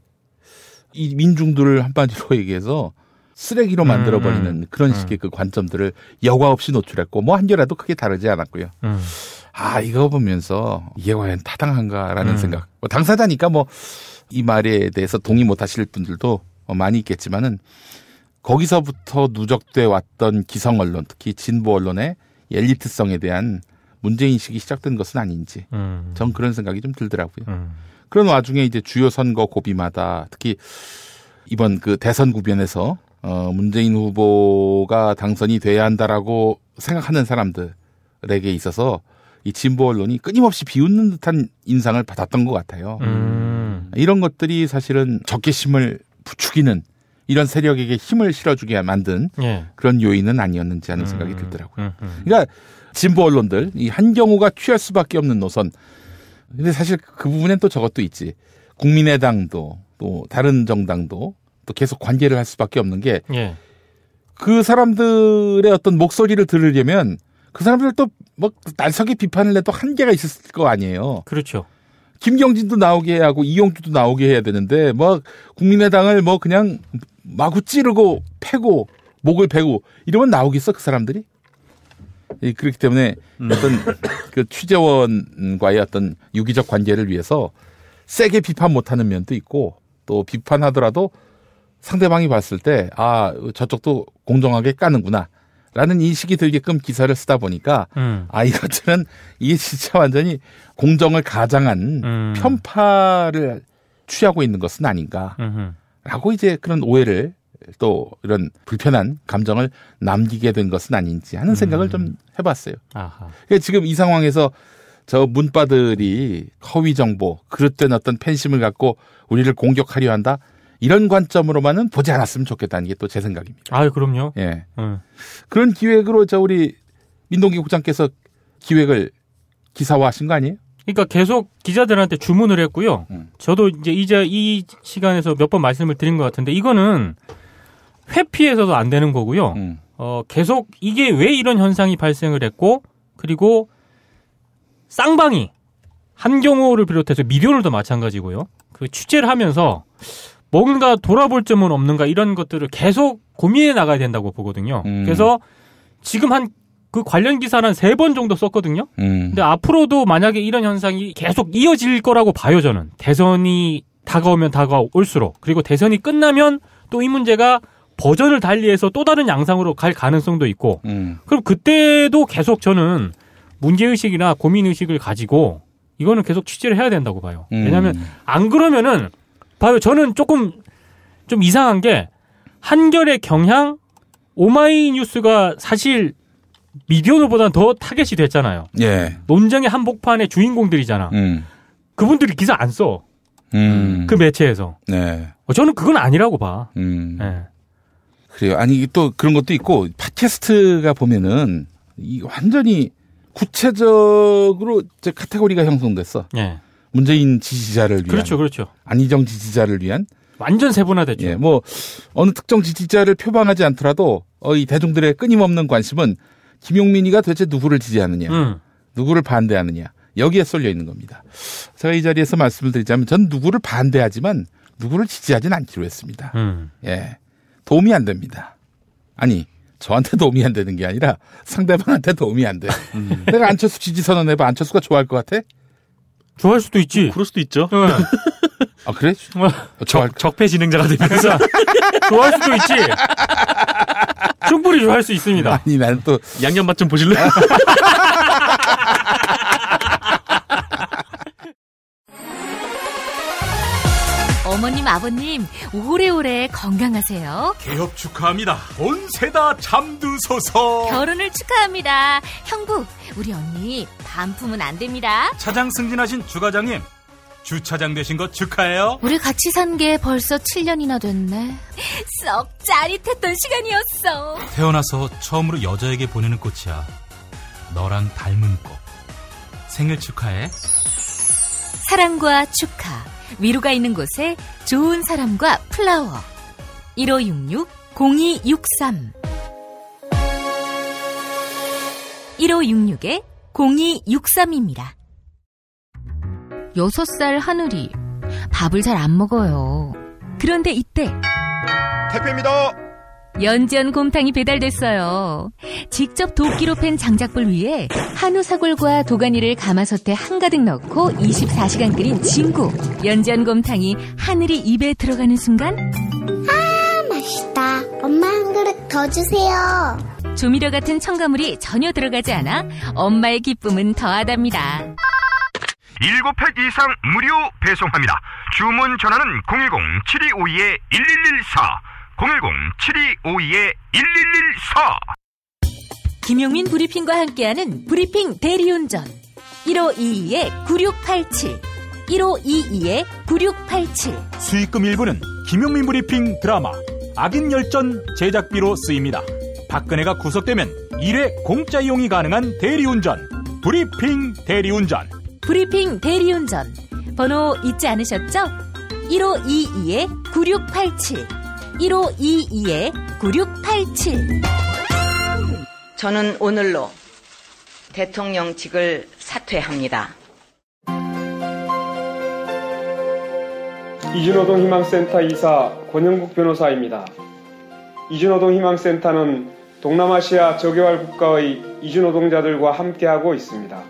이 민중들을 한마디로 얘기해서 쓰레기로 음, 만들어버리는 음, 음, 그런 식의 음. 그 관점들을 여과 없이 노출했고 뭐 한결라도 크게 다르지 않았고요. 음. 아 이거 보면서 이게 과연 타당한가라는 음. 생각. 뭐 당사자니까 뭐 이 말에 대해서 동의 못하실 분들도 많이 있겠지만은 거기서부터 누적돼 왔던 기성 언론, 특히 진보 언론의 엘리트성에 대한 문제 인식이 시작된 것은 아닌지 음. 전 그런 생각이 좀 들더라고요. 음. 그런 와중에 이제 주요 선거 고비마다 특히 이번 그 대선 구변에서 어 문재인 후보가 당선이 돼야 한다라고 생각하는 사람들에게 있어서 이 진보 언론이 끊임없이 비웃는 듯한 인상을 받았던 것 같아요. 음. 이런 것들이 사실은 적개심을 부추기는 이런 세력에게 힘을 실어주게 만든 예. 그런 요인은 아니었는지 하는 생각이 음, 음, 들더라고요. 음, 음, 그러니까 진보 언론들 이 한경우가 취할 수밖에 없는 노선. 근데 사실 그 부분엔 또 저것도 있지. 국민의당도 또 다른 정당도 또 계속 관계를 할 수밖에 없는 게그 예. 그 사람들의 어떤 목소리를 들으려면 그 사람들 또막 뭐 날석이 비판을 해도 한계가 있을 거 아니에요. 그렇죠. 김경진도 나오게 하고 이용주도 나오게 해야 되는데 뭐 국민의당을 뭐 그냥 마구 찌르고 패고 목을 베고 이러면 나오겠어 그 사람들이? 그렇기 때문에 음. 어떤 그 취재원과의 어떤 유기적 관계를 위해서 세게 비판 못하는 면도 있고 또 비판하더라도 상대방이 봤을 때 아 저쪽도 공정하게 까는구나 라는 인식이 들게끔 기사를 쓰다 보니까 음. 아 이것들은 이게 진짜 완전히 공정을 가장한 음. 편파를 취하고 있는 것은 아닌가라고 이제 그런 오해를 또 이런 불편한 감정을 남기게 된 것은 아닌지 하는 생각을 음. 좀 해봤어요. 아하. 그러 그러니까 지금 이 상황에서 저 문바들이 허위 정보, 그릇된 어떤 팬심을 갖고 우리를 공격하려 한다. 이런 관점으로만은 보지 않았으면 좋겠다는 게 또 제 생각입니다. 아, 그럼요. 예. 네. 그런 기획으로 저 우리 민동기 국장께서 기획을 기사화하신 거 아니에요? 그러니까 계속 기자들한테 주문을 했고요. 음. 저도 이제 이제 이 시간에서 몇 번 말씀을 드린 것 같은데 이거는 회피해서도 안 되는 거고요. 음. 어, 계속 이게 왜 이런 현상이 발생을 했고 그리고 쌍방이 한경호를 비롯해서 미디어를도 마찬가지고요. 그 취재를 하면서 뭔가 돌아볼 점은 없는가 이런 것들을 계속 고민해 나가야 된다고 보거든요. 음. 그래서 지금 한 그 관련 기사를 한세번 정도 썼거든요. 음. 근데 앞으로도 만약에 이런 현상이 계속 이어질 거라고 봐요, 저는. 대선이 다가오면 다가올수록 그리고 대선이 끝나면 또 이 문제가 버전을 달리해서 또 다른 양상으로 갈 가능성도 있고 음. 그럼 그때도 계속 저는 문제의식이나 고민의식을 가지고 이거는 계속 취재를 해야 된다고 봐요. 음. 왜냐하면 안 그러면은 봐요. 저는 조금 좀 이상한 게 한결의 경향 오마이뉴스가 사실 미디어노보다는 더 타겟이 됐잖아요. 예. 논쟁의 한복판의 주인공들이잖아. 음. 그분들이 기사 안 써. 음. 그 매체에서. 네. 어, 저는 그건 아니라고 봐. 음. 네. 그래요. 아니 또 그런 것도 있고 팟캐스트가 보면은 이 완전히 구체적으로 카테고리가 형성됐어. 네. 문재인 지지자를 위한 그렇죠, 그렇죠. 안희정 지지자를 위한 완전 세분화됐죠. 예, 뭐 어느 특정 지지자를 표방하지 않더라도 어, 이 대중들의 끊임없는 관심은 김용민이가 대체 누구를 지지하느냐, 음. 누구를 반대하느냐 여기에 쏠려 있는 겁니다. 제가 이 자리에서 말씀을 드리자면 전 누구를 반대하지만 누구를 지지하진 않기로 했습니다. 음. 예, 도움이 안 됩니다. 아니 저한테 도움이 안 되는 게 아니라 상대방한테 도움이 안 돼. 음. 내가 안철수 지지 선언해봐 안철수가 좋아할 것 같아? 좋아할 수도 있지. 어, 그럴 수도 있죠. 어. 네. 아 그래? 적, 적폐 진행자가 되면서 좋아할 수도 있지. 충분히 좋아할 수 있습니다. 아니 난 또 양념 맛 좀 보실래요? 어머님, 아버님, 오래오래 건강하세요. 개업 축하합니다. 온세다 잠드소서. 결혼을 축하합니다. 형부, 우리 언니 반품은 안 됩니다. 차장 승진하신 주과장님, 주차장 되신 거 축하해요. 우리 같이 산 게 벌써 7년이나 됐네. 썩 짜릿했던 시간이었어. 태어나서 처음으로 여자에게 보내는 꽃이야. 너랑 닮은 꽃. 생일 축하해. 사랑과 축하. 위로가 있는 곳에 좋은 사람과 플라워 1566-0263 1566의 0263입니다. 6살 하늘이 밥을 잘 안 먹어요. 그런데 이때 택배입니다. 연지연 곰탕이 배달됐어요. 직접 도끼로 팬 장작불 위에 한우 사골과 도가니를 가마솥에 한가득 넣고 24시간 끓인 진구. 연지연 곰탕이 하늘이 입에 들어가는 순간 아 맛있다. 엄마 한 그릇 더 주세요. 조미료 같은 첨가물이 전혀 들어가지 않아 엄마의 기쁨은 더하답니다. 7팩 이상 무료 배송합니다. 주문 전화는 010-7252-1114 010-7252-1114 김용민 브리핑과 함께하는 브리핑 대리운전 1522-9687 1522-9687 수익금 일부는 김용민 브리핑 드라마 악인열전 제작비로 쓰입니다. 박근혜가 구속되면 1회 공짜 이용이 가능한 대리운전 브리핑 대리운전 브리핑 대리운전 번호 잊지 않으셨죠? 1522-9687 1522-9687. 저는 오늘로 대통령직을 사퇴합니다. 이준호동 희망센터 이사 권영국 변호사입니다. 이준호동 희망센터는 동남아시아 저개발 국가의 이주노동자들과 함께하고 있습니다.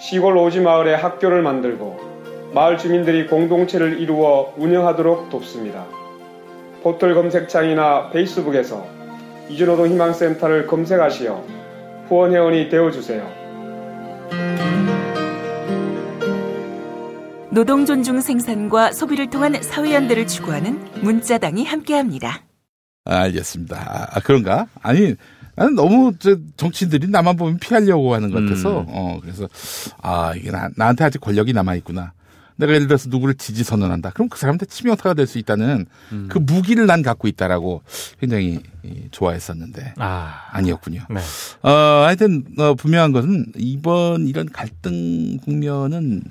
시골 오지 마을에 학교를 만들고 마을 주민들이 공동체를 이루어 운영하도록 돕습니다. 포털 검색창이나 페이스북에서 이주노동 희망센터를 검색하시어 후원 회원이 되어주세요. 노동 존중 생산과 소비를 통한 사회 연대를 추구하는 문자당이 함께합니다. 아, 알겠습니다. 아, 아, 그런가? 아니 나는 너무 정치인들이 나만 보면 피하려고 하는 것 같아서 음. 어 그래서 아 이게 나, 나한테 아직 권력이 남아 있구나. 내가 예를 들어서 누구를 지지 선언한다. 그럼 그 사람한테 치명타가 될 수 있다는 음. 그 무기를 난 갖고 있다라고 굉장히 좋아했었는데 아. 니었군요 네. 어, 하여튼 어, 분명한 것은 이번 이런 갈등 국면은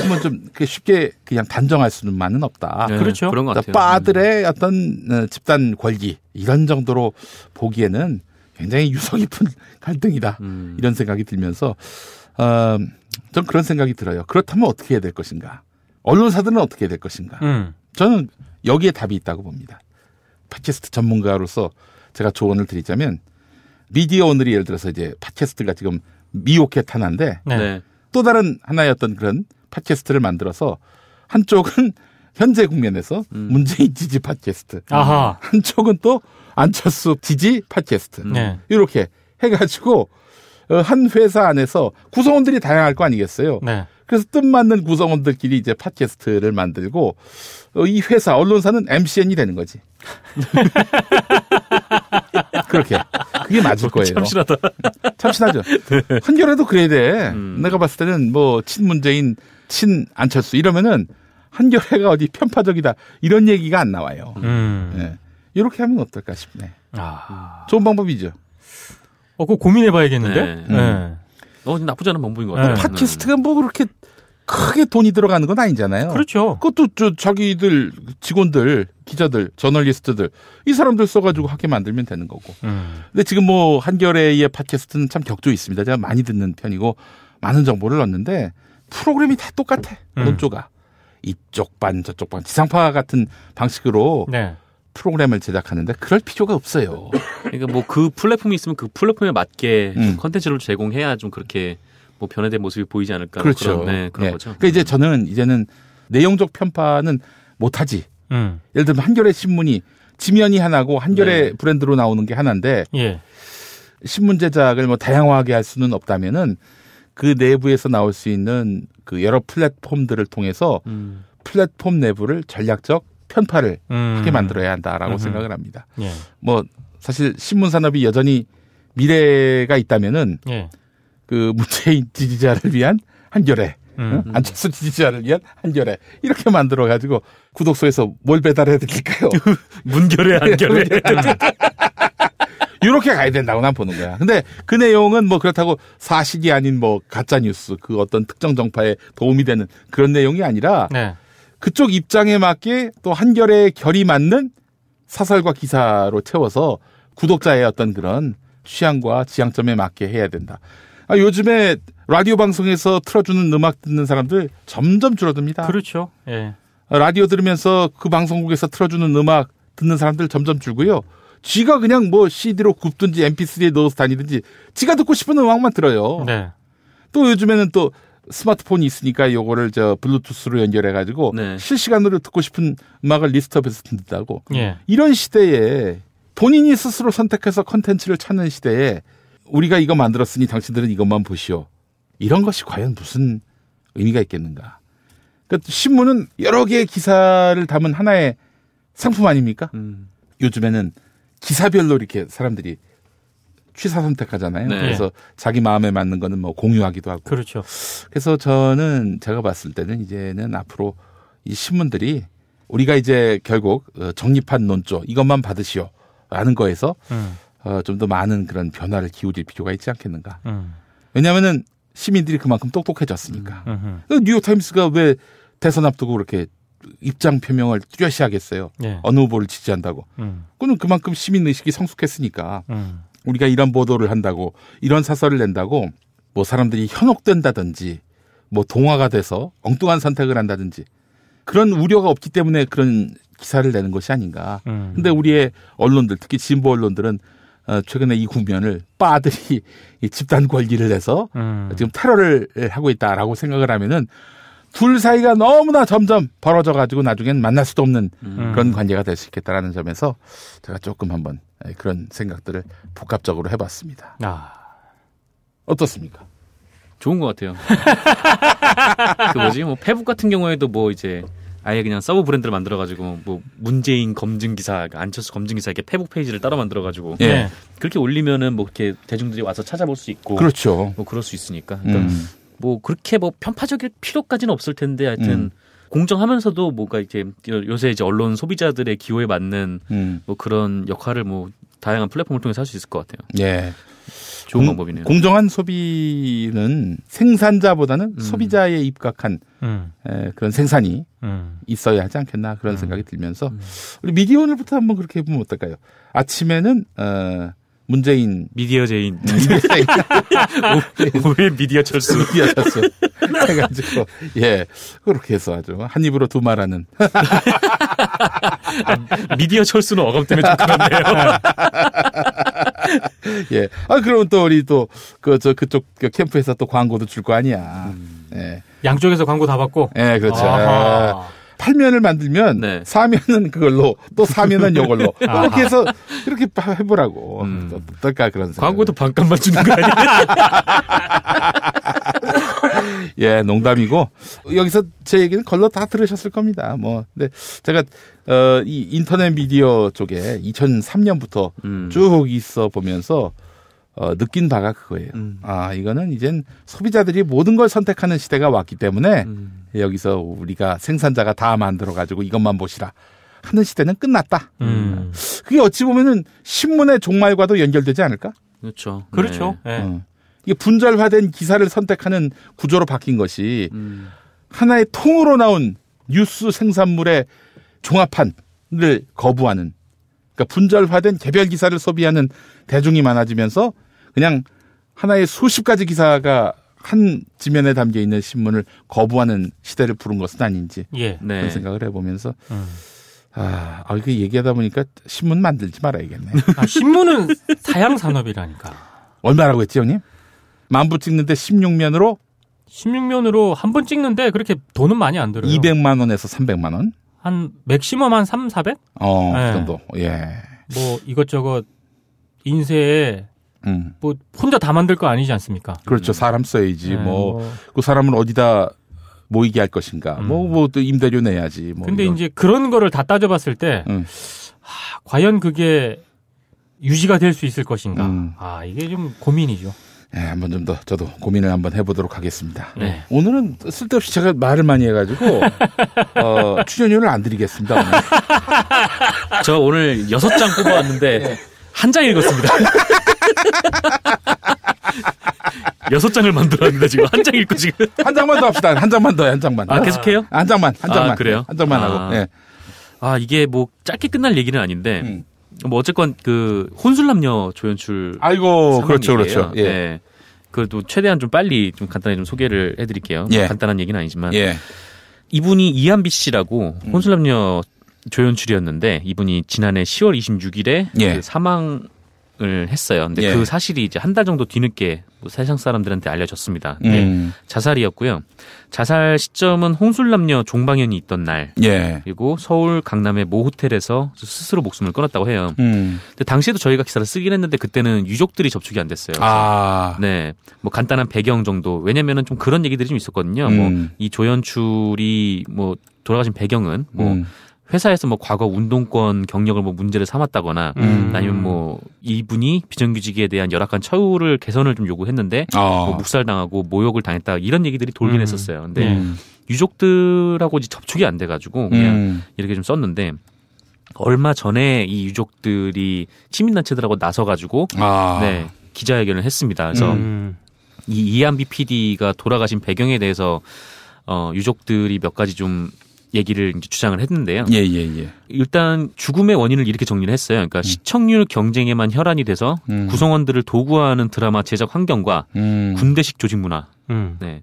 한번 좀 쉽게 그냥 단정할 수는 만은 없다. 네, 그렇죠. 그런 것 같아요. 빠들의 음. 어떤 어, 집단 권리 이런 정도로 보기에는 굉장히 유서 깊은 갈등이다. 음. 이런 생각이 들면서 어, 전 그런 생각이 들어요. 그렇다면 어떻게 해야 될 것인가? 언론사들은 어떻게 해야 될 것인가? 음. 저는 여기에 답이 있다고 봅니다. 팟캐스트 전문가로서 제가 조언을 드리자면 미디어 오늘이 예를 들어서 이제 팟캐스트가 지금 미혹해하나데 네. 네. 또 다른 하나의 어떤 그런 팟캐스트를 만들어서 한쪽은 현재 국면에서 음. 문재인 지지 팟캐스트 아하. 한쪽은 또 안철수 지지 팟캐스트 네. 이렇게 해가지고 어, 한 회사 안에서 구성원들이 다양할 거 아니겠어요. 네. 그래서 뜻맞는 구성원들끼리 이제 팟캐스트를 만들고 어, 이 회사 언론사는 MCN이 되는 거지. 그렇게 그게 맞을 뭐 거예요. 참신하다. 참신하죠. 네. 한겨레도 그래야 돼. 음. 내가 봤을 때는 뭐 친문재인, 친 안철수 이러면은 한겨레가 어디 편파적이다 이런 얘기가 안 나와요. 음. 네. 이렇게 하면 어떨까 싶네. 아. 좋은 방법이죠. 어, 그거 고민해봐야겠는데? 네. 네. 음. 어, 나쁘지 않은 방법인 것 네. 같아요. 팟캐스트가 뭐 그렇게 크게 돈이 들어가는 건 아니잖아요. 그렇죠. 그것도 저 자기들 직원들, 기자들, 저널리스트들 이 사람들 써가지고 하게 만들면 되는 거고. 음. 근데 지금 뭐 한겨레의 팟캐스트는 참 격조 있습니다. 제가 많이 듣는 편이고 많은 정보를 얻는데 프로그램이 다 똑같아. 음. 논조가 이쪽 반 저쪽 반 지상파 같은 방식으로 네. 프로그램을 제작하는데 그럴 필요가 없어요. 그러니까 뭐 그 플랫폼이 있으면 그 플랫폼에 맞게 음. 컨텐츠를 제공해야 좀 그렇게 뭐 변화된 모습이 보이지 않을까 그렇죠. 그런, 네, 그런 네. 거죠. 그러니까 이제 저는 이제는 내용적 편파는 못하지. 음. 예를 들면 한겨레 신문이 지면이 하나고 한겨레 네. 브랜드로 나오는 게 하나인데 예. 신문 제작을 뭐 다양화하게 할 수는 없다면은 그 내부에서 나올 수 있는 그 여러 플랫폼들을 통해서 음. 플랫폼 내부를 전략적 편파를 음. 하게 만들어야 한다라고 음흠. 생각을 합니다. 예. 뭐 사실 신문 산업이 여전히 미래가 있다면은 예. 그 문재인 지지자를 위한 한결에 음. 안철수 지지자를 위한 한결에 이렇게 만들어 가지고 구독소에서 뭘 배달해 드릴까요? 문결에 한결에 이렇게 가야 된다고 난 보는 거야. 근데 그 내용은 뭐 그렇다고 사실이 아닌 뭐 가짜 뉴스 그 어떤 특정 정파에 도움이 되는 그런 내용이 아니라 네. 그쪽 입장에 맞게 또 한결의 결이 맞는 사설과 기사로 채워서 구독자의 어떤 그런 취향과 지향점에 맞게 해야 된다. 아, 요즘에 라디오 방송에서 틀어주는 음악 듣는 사람들 점점 줄어듭니다. 그렇죠. 예. 아, 라디오 들으면서 그 방송국에서 틀어주는 음악 듣는 사람들 점점 줄고요. 쥐가 그냥 뭐 CD로 굽든지 MP3에 넣어서 다니든지 지가 듣고 싶은 음악만 들어요. 네. 또 요즘에는 또 스마트폰이 있으니까 요거를 저 블루투스로 연결해 가지고 네. 실시간으로 듣고 싶은 음악을 리스트업해서 듣는다고. 예. 이런 시대에 본인이 스스로 선택해서 컨텐츠를 찾는 시대에 우리가 이거 만들었으니 당신들은 이것만 보시오. 이런 것이 과연 무슨 의미가 있겠는가? 그러니까 신문은 여러 개의 기사를 담은 하나의 상품 아닙니까? 음. 요즘에는 기사별로 이렇게 사람들이 취사 선택하잖아요. 네. 그래서 자기 마음에 맞는 거는 뭐 공유하기도 하고. 그렇죠. 그래서 저는 제가 봤을 때는 이제는 앞으로 이 신문들이 우리가 이제 결국 어, 정립한 논조 이것만 받으시오 라는 거에서 음. 어, 좀 더 많은 그런 변화를 기울일 필요가 있지 않겠는가. 음. 왜냐하면은 시민들이 그만큼 똑똑해졌으니까. 음, 그 뉴욕타임스가 왜 대선 앞두고 그렇게 입장 표명을 뚜렷이 하겠어요. 네. 어느 후보를 지지한다고. 음. 그는 그만큼 시민 의식이 성숙했으니까. 음. 우리가 이런 보도를 한다고 이런 사설을 낸다고 뭐 사람들이 현혹된다든지 뭐 동화가 돼서 엉뚱한 선택을 한다든지 그런 우려가 없기 때문에 그런 기사를 내는 것이 아닌가. 음. 근데 우리의 언론들 특히 진보 언론들은 어, 최근에 이 국면을 빠들이 이 집단 권리를 해서 음. 지금 테러를 하고 있다라고 생각을 하면은 둘 사이가 너무나 점점 벌어져 가지고 나중엔 만날 수도 없는 음. 그런 관계가 될 수 있겠다라는 점에서 제가 조금 한번 예, 그런 생각들을 복합적으로 해봤습니다. 아. 어떻습니까? 좋은 것 같아요. 그 뭐지? 뭐 페북 같은 경우에도 뭐 이제 아예 그냥 서브 브랜드를 만들어가지고 뭐 문재인 검증 기사, 그러니까 안철수 검증 기사 이렇게 페북 페이지를 따로 만들어가지고 예. 그렇게 올리면은 뭐 이렇게 대중들이 와서 찾아볼 수 있고 그렇죠. 뭐 그럴 수 있으니까. 그러니까 음. 뭐 그렇게 뭐 편파적일 필요까지는 없을 텐데 하여튼 음. 공정하면서도 뭔가 이제 요새 이제 언론 소비자들의 기호에 맞는 음. 뭐 그런 역할을 뭐 다양한 플랫폼을 통해서 할 수 있을 것 같아요. 예. 좋은 공, 방법이네요. 공정한 소비는 생산자보다는 음. 소비자에 입각한 음. 에, 그런 생산이 음. 있어야 하지 않겠나 그런 음. 생각이 들면서 음. 우리 미디어 오늘부터 한번 그렇게 해보면 어떨까요? 아침에는 어, 문재인 미디어 제인 오해 미디어 철수 미디어 철수 해가지고 예 그렇게 해서 아주 뭐 한 입으로 두 말하는 아, 미디어 철수는 어감 때문에 좀 그렇네요 예아 그러면 또 우리 또 그 저 그쪽 그 캠프에서 또 광고도 줄 거 아니야 음. 예 양쪽에서 광고 다 받고 예 그렇죠 아하. 예. 8면을 만들면 네. 4면은 그걸로 또 4면은 요걸로 아. 이렇게 해서 이렇게 해보라고 음. 어, 어떨까 그런 생각. 광고도 반값만 주는 거 아니야? 예, 농담이고 여기서 제 얘기는 걸로다 들으셨을 겁니다. 뭐 근데 네. 제가 어, 이 인터넷 미디어 쪽에 2003년부터 음. 쭉 있어 보면서 어, 느낀 바가 그거예요. 음. 아, 이거는 이젠 소비자들이 모든 걸 선택하는 시대가 왔기 때문에 음. 여기서 우리가 생산자가 다 만들어 가지고 이것만 보시라 하는 시대는 끝났다. 음. 그게 어찌 보면은 신문의 종말과도 연결되지 않을까? 그렇죠. 그렇죠. 네. 예. 어. 이게 분절화된 기사를 선택하는 구조로 바뀐 것이 음. 하나의 통으로 나온 뉴스 생산물의 종합판을 거부하는 그러니까 분절화된 개별 기사를 소비하는 대중이 많아지면서 그냥 하나의 수십 가지 기사가 한 지면에 담겨 있는 신문을 거부하는 시대를 부른 것은 아닌지 예. 네. 그런 생각을 해보면서 음. 아, 아 이거 얘기하다 보니까 신문 만들지 말아야겠네. 아, 신문은 다양 산업이라니까. 얼마라고 했지 형님? 만부 찍는데 16면으로? 16면으로 한 번 찍는데 그렇게 돈은 많이 안 들어요. 200만 원에서 300만 원? 한 맥시멈 한 3, 400? 어, 그 네. 그 정도. 예. 뭐 이것저것 인쇄에 음. 뭐 혼자 다 만들 거 아니지 않습니까? 그렇죠. 음. 사람 써야지. 네, 뭐그 뭐. 사람은 어디다 모이게 할 것인가. 음. 뭐뭐 또 임대료 내야지. 뭐 근데 이런. 이제 그런 거를 다 따져봤을 때 음. 하, 과연 그게 유지가 될 수 있을 것인가. 음. 아 이게 좀 고민이죠. 예, 네, 한번 좀 더 저도 고민을 한번 해보도록 하겠습니다. 네. 오늘은 쓸데없이 제가 말을 많이 해가지고 어, 출연료를 안 드리겠습니다. 오늘. 저 오늘 여섯 장 뽑아왔는데. 네. 한장 읽었습니다. 여섯 장을 만들었는데 지금 한 장 읽고 지금 한 장만 더 합시다. 한 장만 더, 한 장만. 아 계속해요? 한 장만, 한 아, 장만. 아, 그래요? 한 장만 아. 하고. 예. 아 이게 뭐 짧게 끝날 얘기는 아닌데 음. 뭐 어쨌건 그 혼술남녀 조연출. 아이고 그렇죠, 그렇죠. 예. 네. 그래도 최대한 좀 빨리 좀 간단히 좀 소개를 해드릴게요. 예. 간단한 얘기는 아니지만 예. 이분이 이한비 씨라고 음. 혼술남녀 조연출이었는데 이분이 지난해 10월 26일에 예. 그 사망을 했어요. 근데 예. 그 사실이 이제 한 달 정도 뒤늦게 뭐 세상 사람들한테 알려졌습니다. 네. 음. 자살이었고요. 자살 시점은 홍술남녀 종방연이 있던 날. 예. 그리고 서울 강남의 모 호텔에서 스스로 목숨을 끊었다고 해요. 음. 근데 당시에도 저희가 기사를 쓰긴 했는데 그때는 유족들이 접촉이 안 됐어요. 아. 네. 뭐 간단한 배경 정도. 왜냐면은 좀 그런 얘기들이 좀 있었거든요. 뭐 음. 뭐이 조연출이 뭐 돌아가신 배경은 뭐 음. 회사에서 뭐 과거 운동권 경력을 뭐 문제를 삼았다거나 음. 아니면 뭐 이분이 비정규직에 대한 열악한 처우를 개선을 좀 요구했는데 어. 뭐 묵살당하고 모욕을 당했다 이런 얘기들이 돌긴 음. 했었어요. 근데 음. 유족들하고 이제 접촉이 안 돼가지고 그냥 음. 이렇게 좀 썼는데 얼마 전에 이 유족들이 시민단체들하고 나서가지고 아. 네 기자회견을 했습니다. 그래서 음. 이 이한비 PD가 돌아가신 배경에 대해서 어, 유족들이 몇 가지 좀 얘기를 이제 주장을 했는데요. 예, 예, 예. 일단 죽음의 원인을 이렇게 정리를 했어요. 그러니까 음. 시청률 경쟁에만 혈안이 돼서 음. 구성원들을 도구화하는 드라마 제작 환경과 음. 군대식 조직 문화. 음. 네.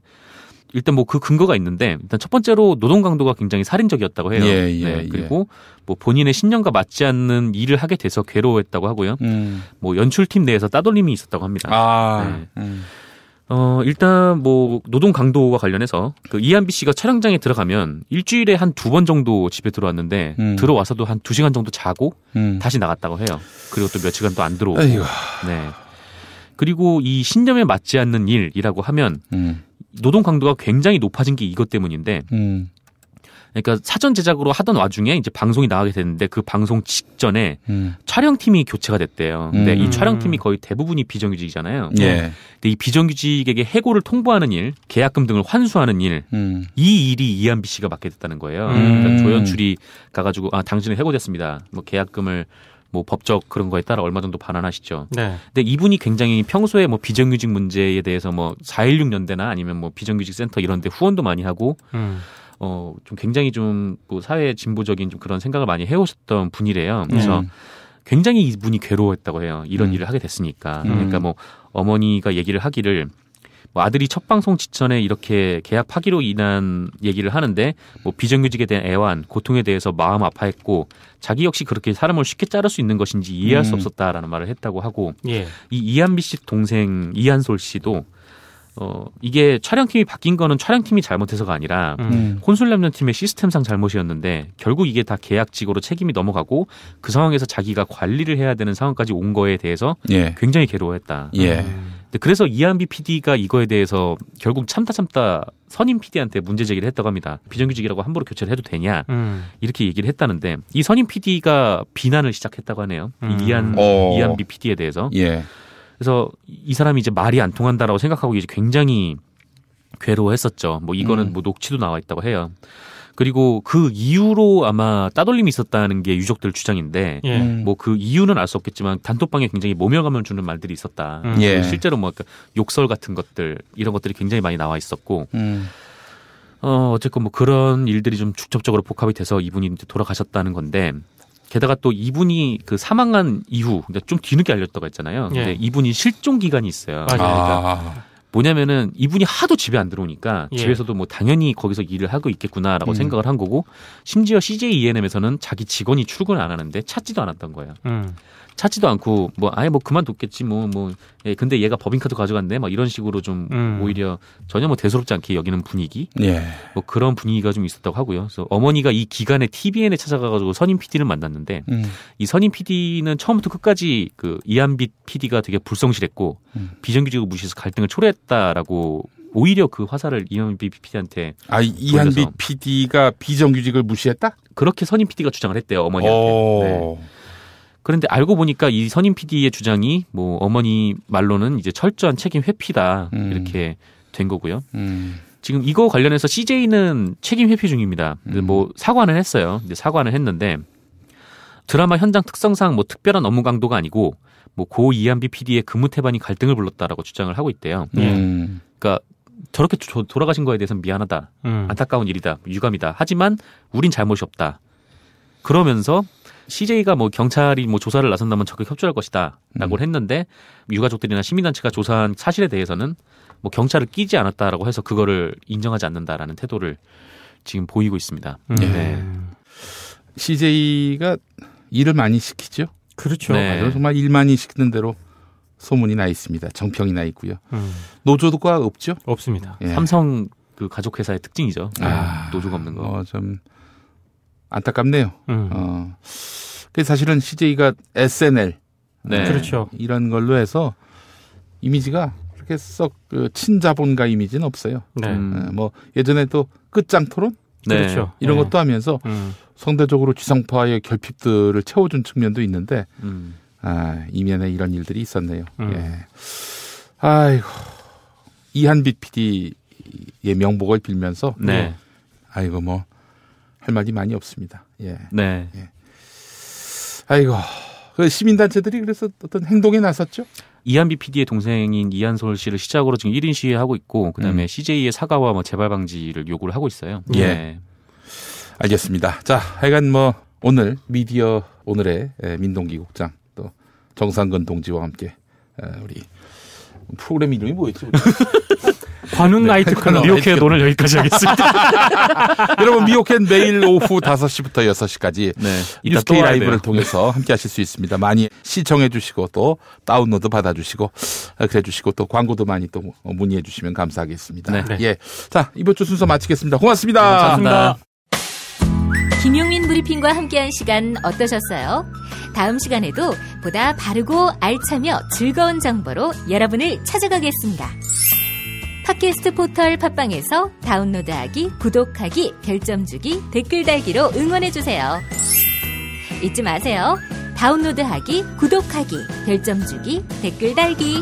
일단 뭐 그 근거가 있는데 일단 첫 번째로 노동 강도가 굉장히 살인적이었다고 해요. 예, 네. 예, 네, 그리고 예. 뭐 본인의 신념과 맞지 않는 일을 하게 돼서 괴로워했다고 하고요. 음. 뭐 연출팀 내에서 따돌림이 있었다고 합니다. 아, 네. 음. 어, 일단 뭐 노동 강도와 관련해서 그 이한비 씨가 촬영장에 들어가면 일주일에 한 두 번 정도 집에 들어왔는데 음. 들어와서도 한 두 시간 정도 자고 음. 다시 나갔다고 해요. 그리고 또 며칠간 또 안 들어오고. 에이구. 네. 그리고 이 신념에 맞지 않는 일이라고 하면 음. 노동 강도가 굉장히 높아진 게 이것 때문인데 음. 그러니까 사전 제작으로 하던 와중에 이제 방송이 나가게 됐는데 그 방송 직전에 음. 촬영팀이 교체가 됐대요. 근데 음. 이 촬영팀이 거의 대부분이 비정규직이잖아요. 예. 근데 이 비정규직에게 해고를 통보하는 일, 계약금 등을 환수하는 일, 음. 이 일이 이한비 씨가 맡게 됐다는 거예요. 음. 그러니까 조연출이 가가지고 아 당신은 해고됐습니다. 뭐 계약금을 뭐 법적 그런 거에 따라 얼마 정도 반환하시죠. 네. 근데 이분이 굉장히 평소에 뭐 비정규직 문제에 대해서 뭐416 연대나 아니면 뭐 비정규직 센터 이런 데 후원도 많이 하고 음. 어, 좀 굉장히 좀뭐 그 사회 진보적인 좀 그런 생각을 많이 해오셨던 분이래요. 그래서 네. 굉장히 이분이 괴로워했다고 해요. 이런 음. 일을 하게 됐으니까. 음. 그러니까 뭐 어머니가 얘기를 하기를 뭐 아들이 첫 방송 직전에 이렇게 계약 파기로 인한 얘기를 하는데 뭐 비정규직에 대한 애환, 고통에 대해서 마음 아파했고 자기 역시 그렇게 사람을 쉽게 자를 수 있는 것인지 이해할 음. 수 없었다라는 말을 했다고 하고 예. 이 이한비 씨 동생 이한솔 씨도 어 이게 촬영팀이 바뀐 거는 촬영팀이 잘못해서가 아니라 음. 콘솔랩런 팀의 시스템상 잘못이었는데 결국 이게 다 계약직으로 책임이 넘어가고 그 상황에서 자기가 관리를 해야 되는 상황까지 온 거에 대해서 예. 굉장히 괴로워했다. 예. 음. 그래서 이한비 PD가 이거에 대해서 결국 참다 참다 선임 PD한테 문제 제기를 했다고 합니다. 비정규직이라고 함부로 교체를 해도 되냐 음. 이렇게 얘기를 했다는데 이 선임 PD가 비난을 시작했다고 하네요. 음. 이한 어. 이한비 PD에 대해서. 예. 그래서 이 사람이 이제 말이 안 통한다라고 생각하고 이제 굉장히 괴로워했었죠. 뭐 이거는 음. 뭐 녹취도 나와 있다고 해요. 그리고 그 이유로 아마 따돌림이 있었다는 게 유족들 주장인데 예. 음. 뭐그 이유는 알 수 없겠지만 단톡방에 굉장히 모멸감을 주는 말들이 있었다. 음. 예. 실제로 뭐 욕설 같은 것들 이런 것들이 굉장히 많이 나와 있었고 음. 어 어쨌건 뭐 그런 일들이 좀축적적으로 복합이 돼서 이분이 이제 돌아가셨다는 건데 게다가 또 이분이 그 사망한 이후 그러좀 그러니까 뒤늦게 알렸다고 했잖아요. 근데 예. 이분이 실종 기간이 있어요. 그러니까 아, 그러니까 뭐냐면은 이분이 하도 집에 안 들어오니까 예. 집에서도 뭐 당연히 거기서 일을 하고 있겠구나라고 음. 생각을 한 거고 심지어 CJ ENM에서는 자기 직원이 출근을 안 하는데 찾지도 않았던 거예요. 음. 찾지도 않고 뭐 아예 뭐 그만뒀겠지 뭐뭐 뭐, 예, 근데 얘가 법인카드 가져갔네 막 이런 식으로 좀 음. 오히려 전혀 뭐 대수롭지 않게 여기는 분위기 예. 뭐 그런 분위기가 좀 있었다고 하고요. 그래서 어머니가 이 기간에 TVN에 찾아가가지고 선임 PD를 만났는데 음. 이 선임 PD는 처음부터 끝까지 그 이한빛 PD가 되게 불성실했고 음. 비정규직을 무시해서 갈등을 초래했다라고 오히려 그 화살을 이한빛 PD한테 아 이한빛 PD가 비정규직을 무시했다? 그렇게 선임 PD가 주장을 했대요 어머니한테. 네. 그런데 알고 보니까 이 선임 PD의 주장이 뭐 어머니 말로는 이제 철저한 책임 회피다 음. 이렇게 된 거고요. 음. 지금 이거 관련해서 CJ는 책임 회피 중입니다. 음. 뭐 사과는 했어요. 이제 사과는 했는데 드라마 현장 특성상 뭐 특별한 업무 강도가 아니고 뭐 고 이한비 PD의 근무 태반이 갈등을 불렀다라고 주장을 하고 있대요. 음. 그러니까 저렇게 조, 돌아가신 거에 대해서 는 미안하다, 음. 안타까운 일이다, 유감이다. 하지만 우린 잘못이 없다. 그러면서 CJ가 뭐 경찰이 뭐 조사를 나선다면 적극 협조할 것이다라고 음. 했는데 유가족들이나 시민단체가 조사한 사실에 대해서는 뭐 경찰을 끼지 않았다라고 해서 그거를 인정하지 않는다라는 태도를 지금 보이고 있습니다. 음. 네. 네. CJ가 일을 많이 시키죠. 그렇죠. 네. 아, 정말 일 많이 시키는 대로 소문이 나 있습니다. 정평이 나 있고요. 음. 노조도가 없죠? 없습니다. 예. 삼성 그 가족회사의 특징이죠. 아, 노조가 없는 거. 어, 좀 안타깝네요. 음. 어. 그 사실은 CJ가 SNL 네. 네. 그렇죠. 이런 걸로 해서 이미지가 그렇게 썩그 친자본가 이미지는 없어요. 네. 음. 음. 뭐 예전에 또 끝장 토론 네. 그렇죠. 네. 이런 것도 하면서 음. 상대적으로 지상파의 결핍들을 채워준 측면도 있는데 음. 아, 이면에 이런 일들이 있었네요. 음. 예. 아이고 이한빛 PD의 명복을 빌면서 네. 아이고 뭐할 말이 많이 없습니다. 예. 네. 예. 아이고. 그 시민단체들이 그래서 어떤 행동에 나섰죠? 이한비 PD의 동생인 이한솔 씨를 시작으로 지금 1인 시위하고 있고 그다음에 음. CJ의 사과와 뭐 재발 방지를 요구를 하고 있어요. 예. 네. 알겠습니다. 자, 하여간 뭐 오늘 미디어 오늘의 민동기 국장 또 정상근 동지와 함께 우리 프로그램 이름이 뭐였지? 관훈 네, 나이트클럽 미오캣 오늘 여기까지 하겠습니다. 여러분 미오캣 매일 오후 5시부터 6시까지 네, 뉴스케이 라이브를 통해서 네. 함께 하실 수 있습니다. 많이 시청해 주시고 또 다운로드 받아 주시고 아, 그래 주시고 또 광고도 많이 또 문의해 주시면 감사하겠습니다. 네. 예. 자, 이번 주 순서 마치겠습니다. 고맙습니다. 네, 감사합니다. 김용민 브리핑과 함께한 시간 어떠셨어요? 다음 시간에도 보다 바르고 알차며 즐거운 정보로 여러분을 찾아가겠습니다. 팟캐스트 포털 팟빵에서 다운로드하기, 구독하기, 별점 주기, 댓글 달기로 응원해주세요. 잊지 마세요. 다운로드하기, 구독하기, 별점 주기, 댓글 달기.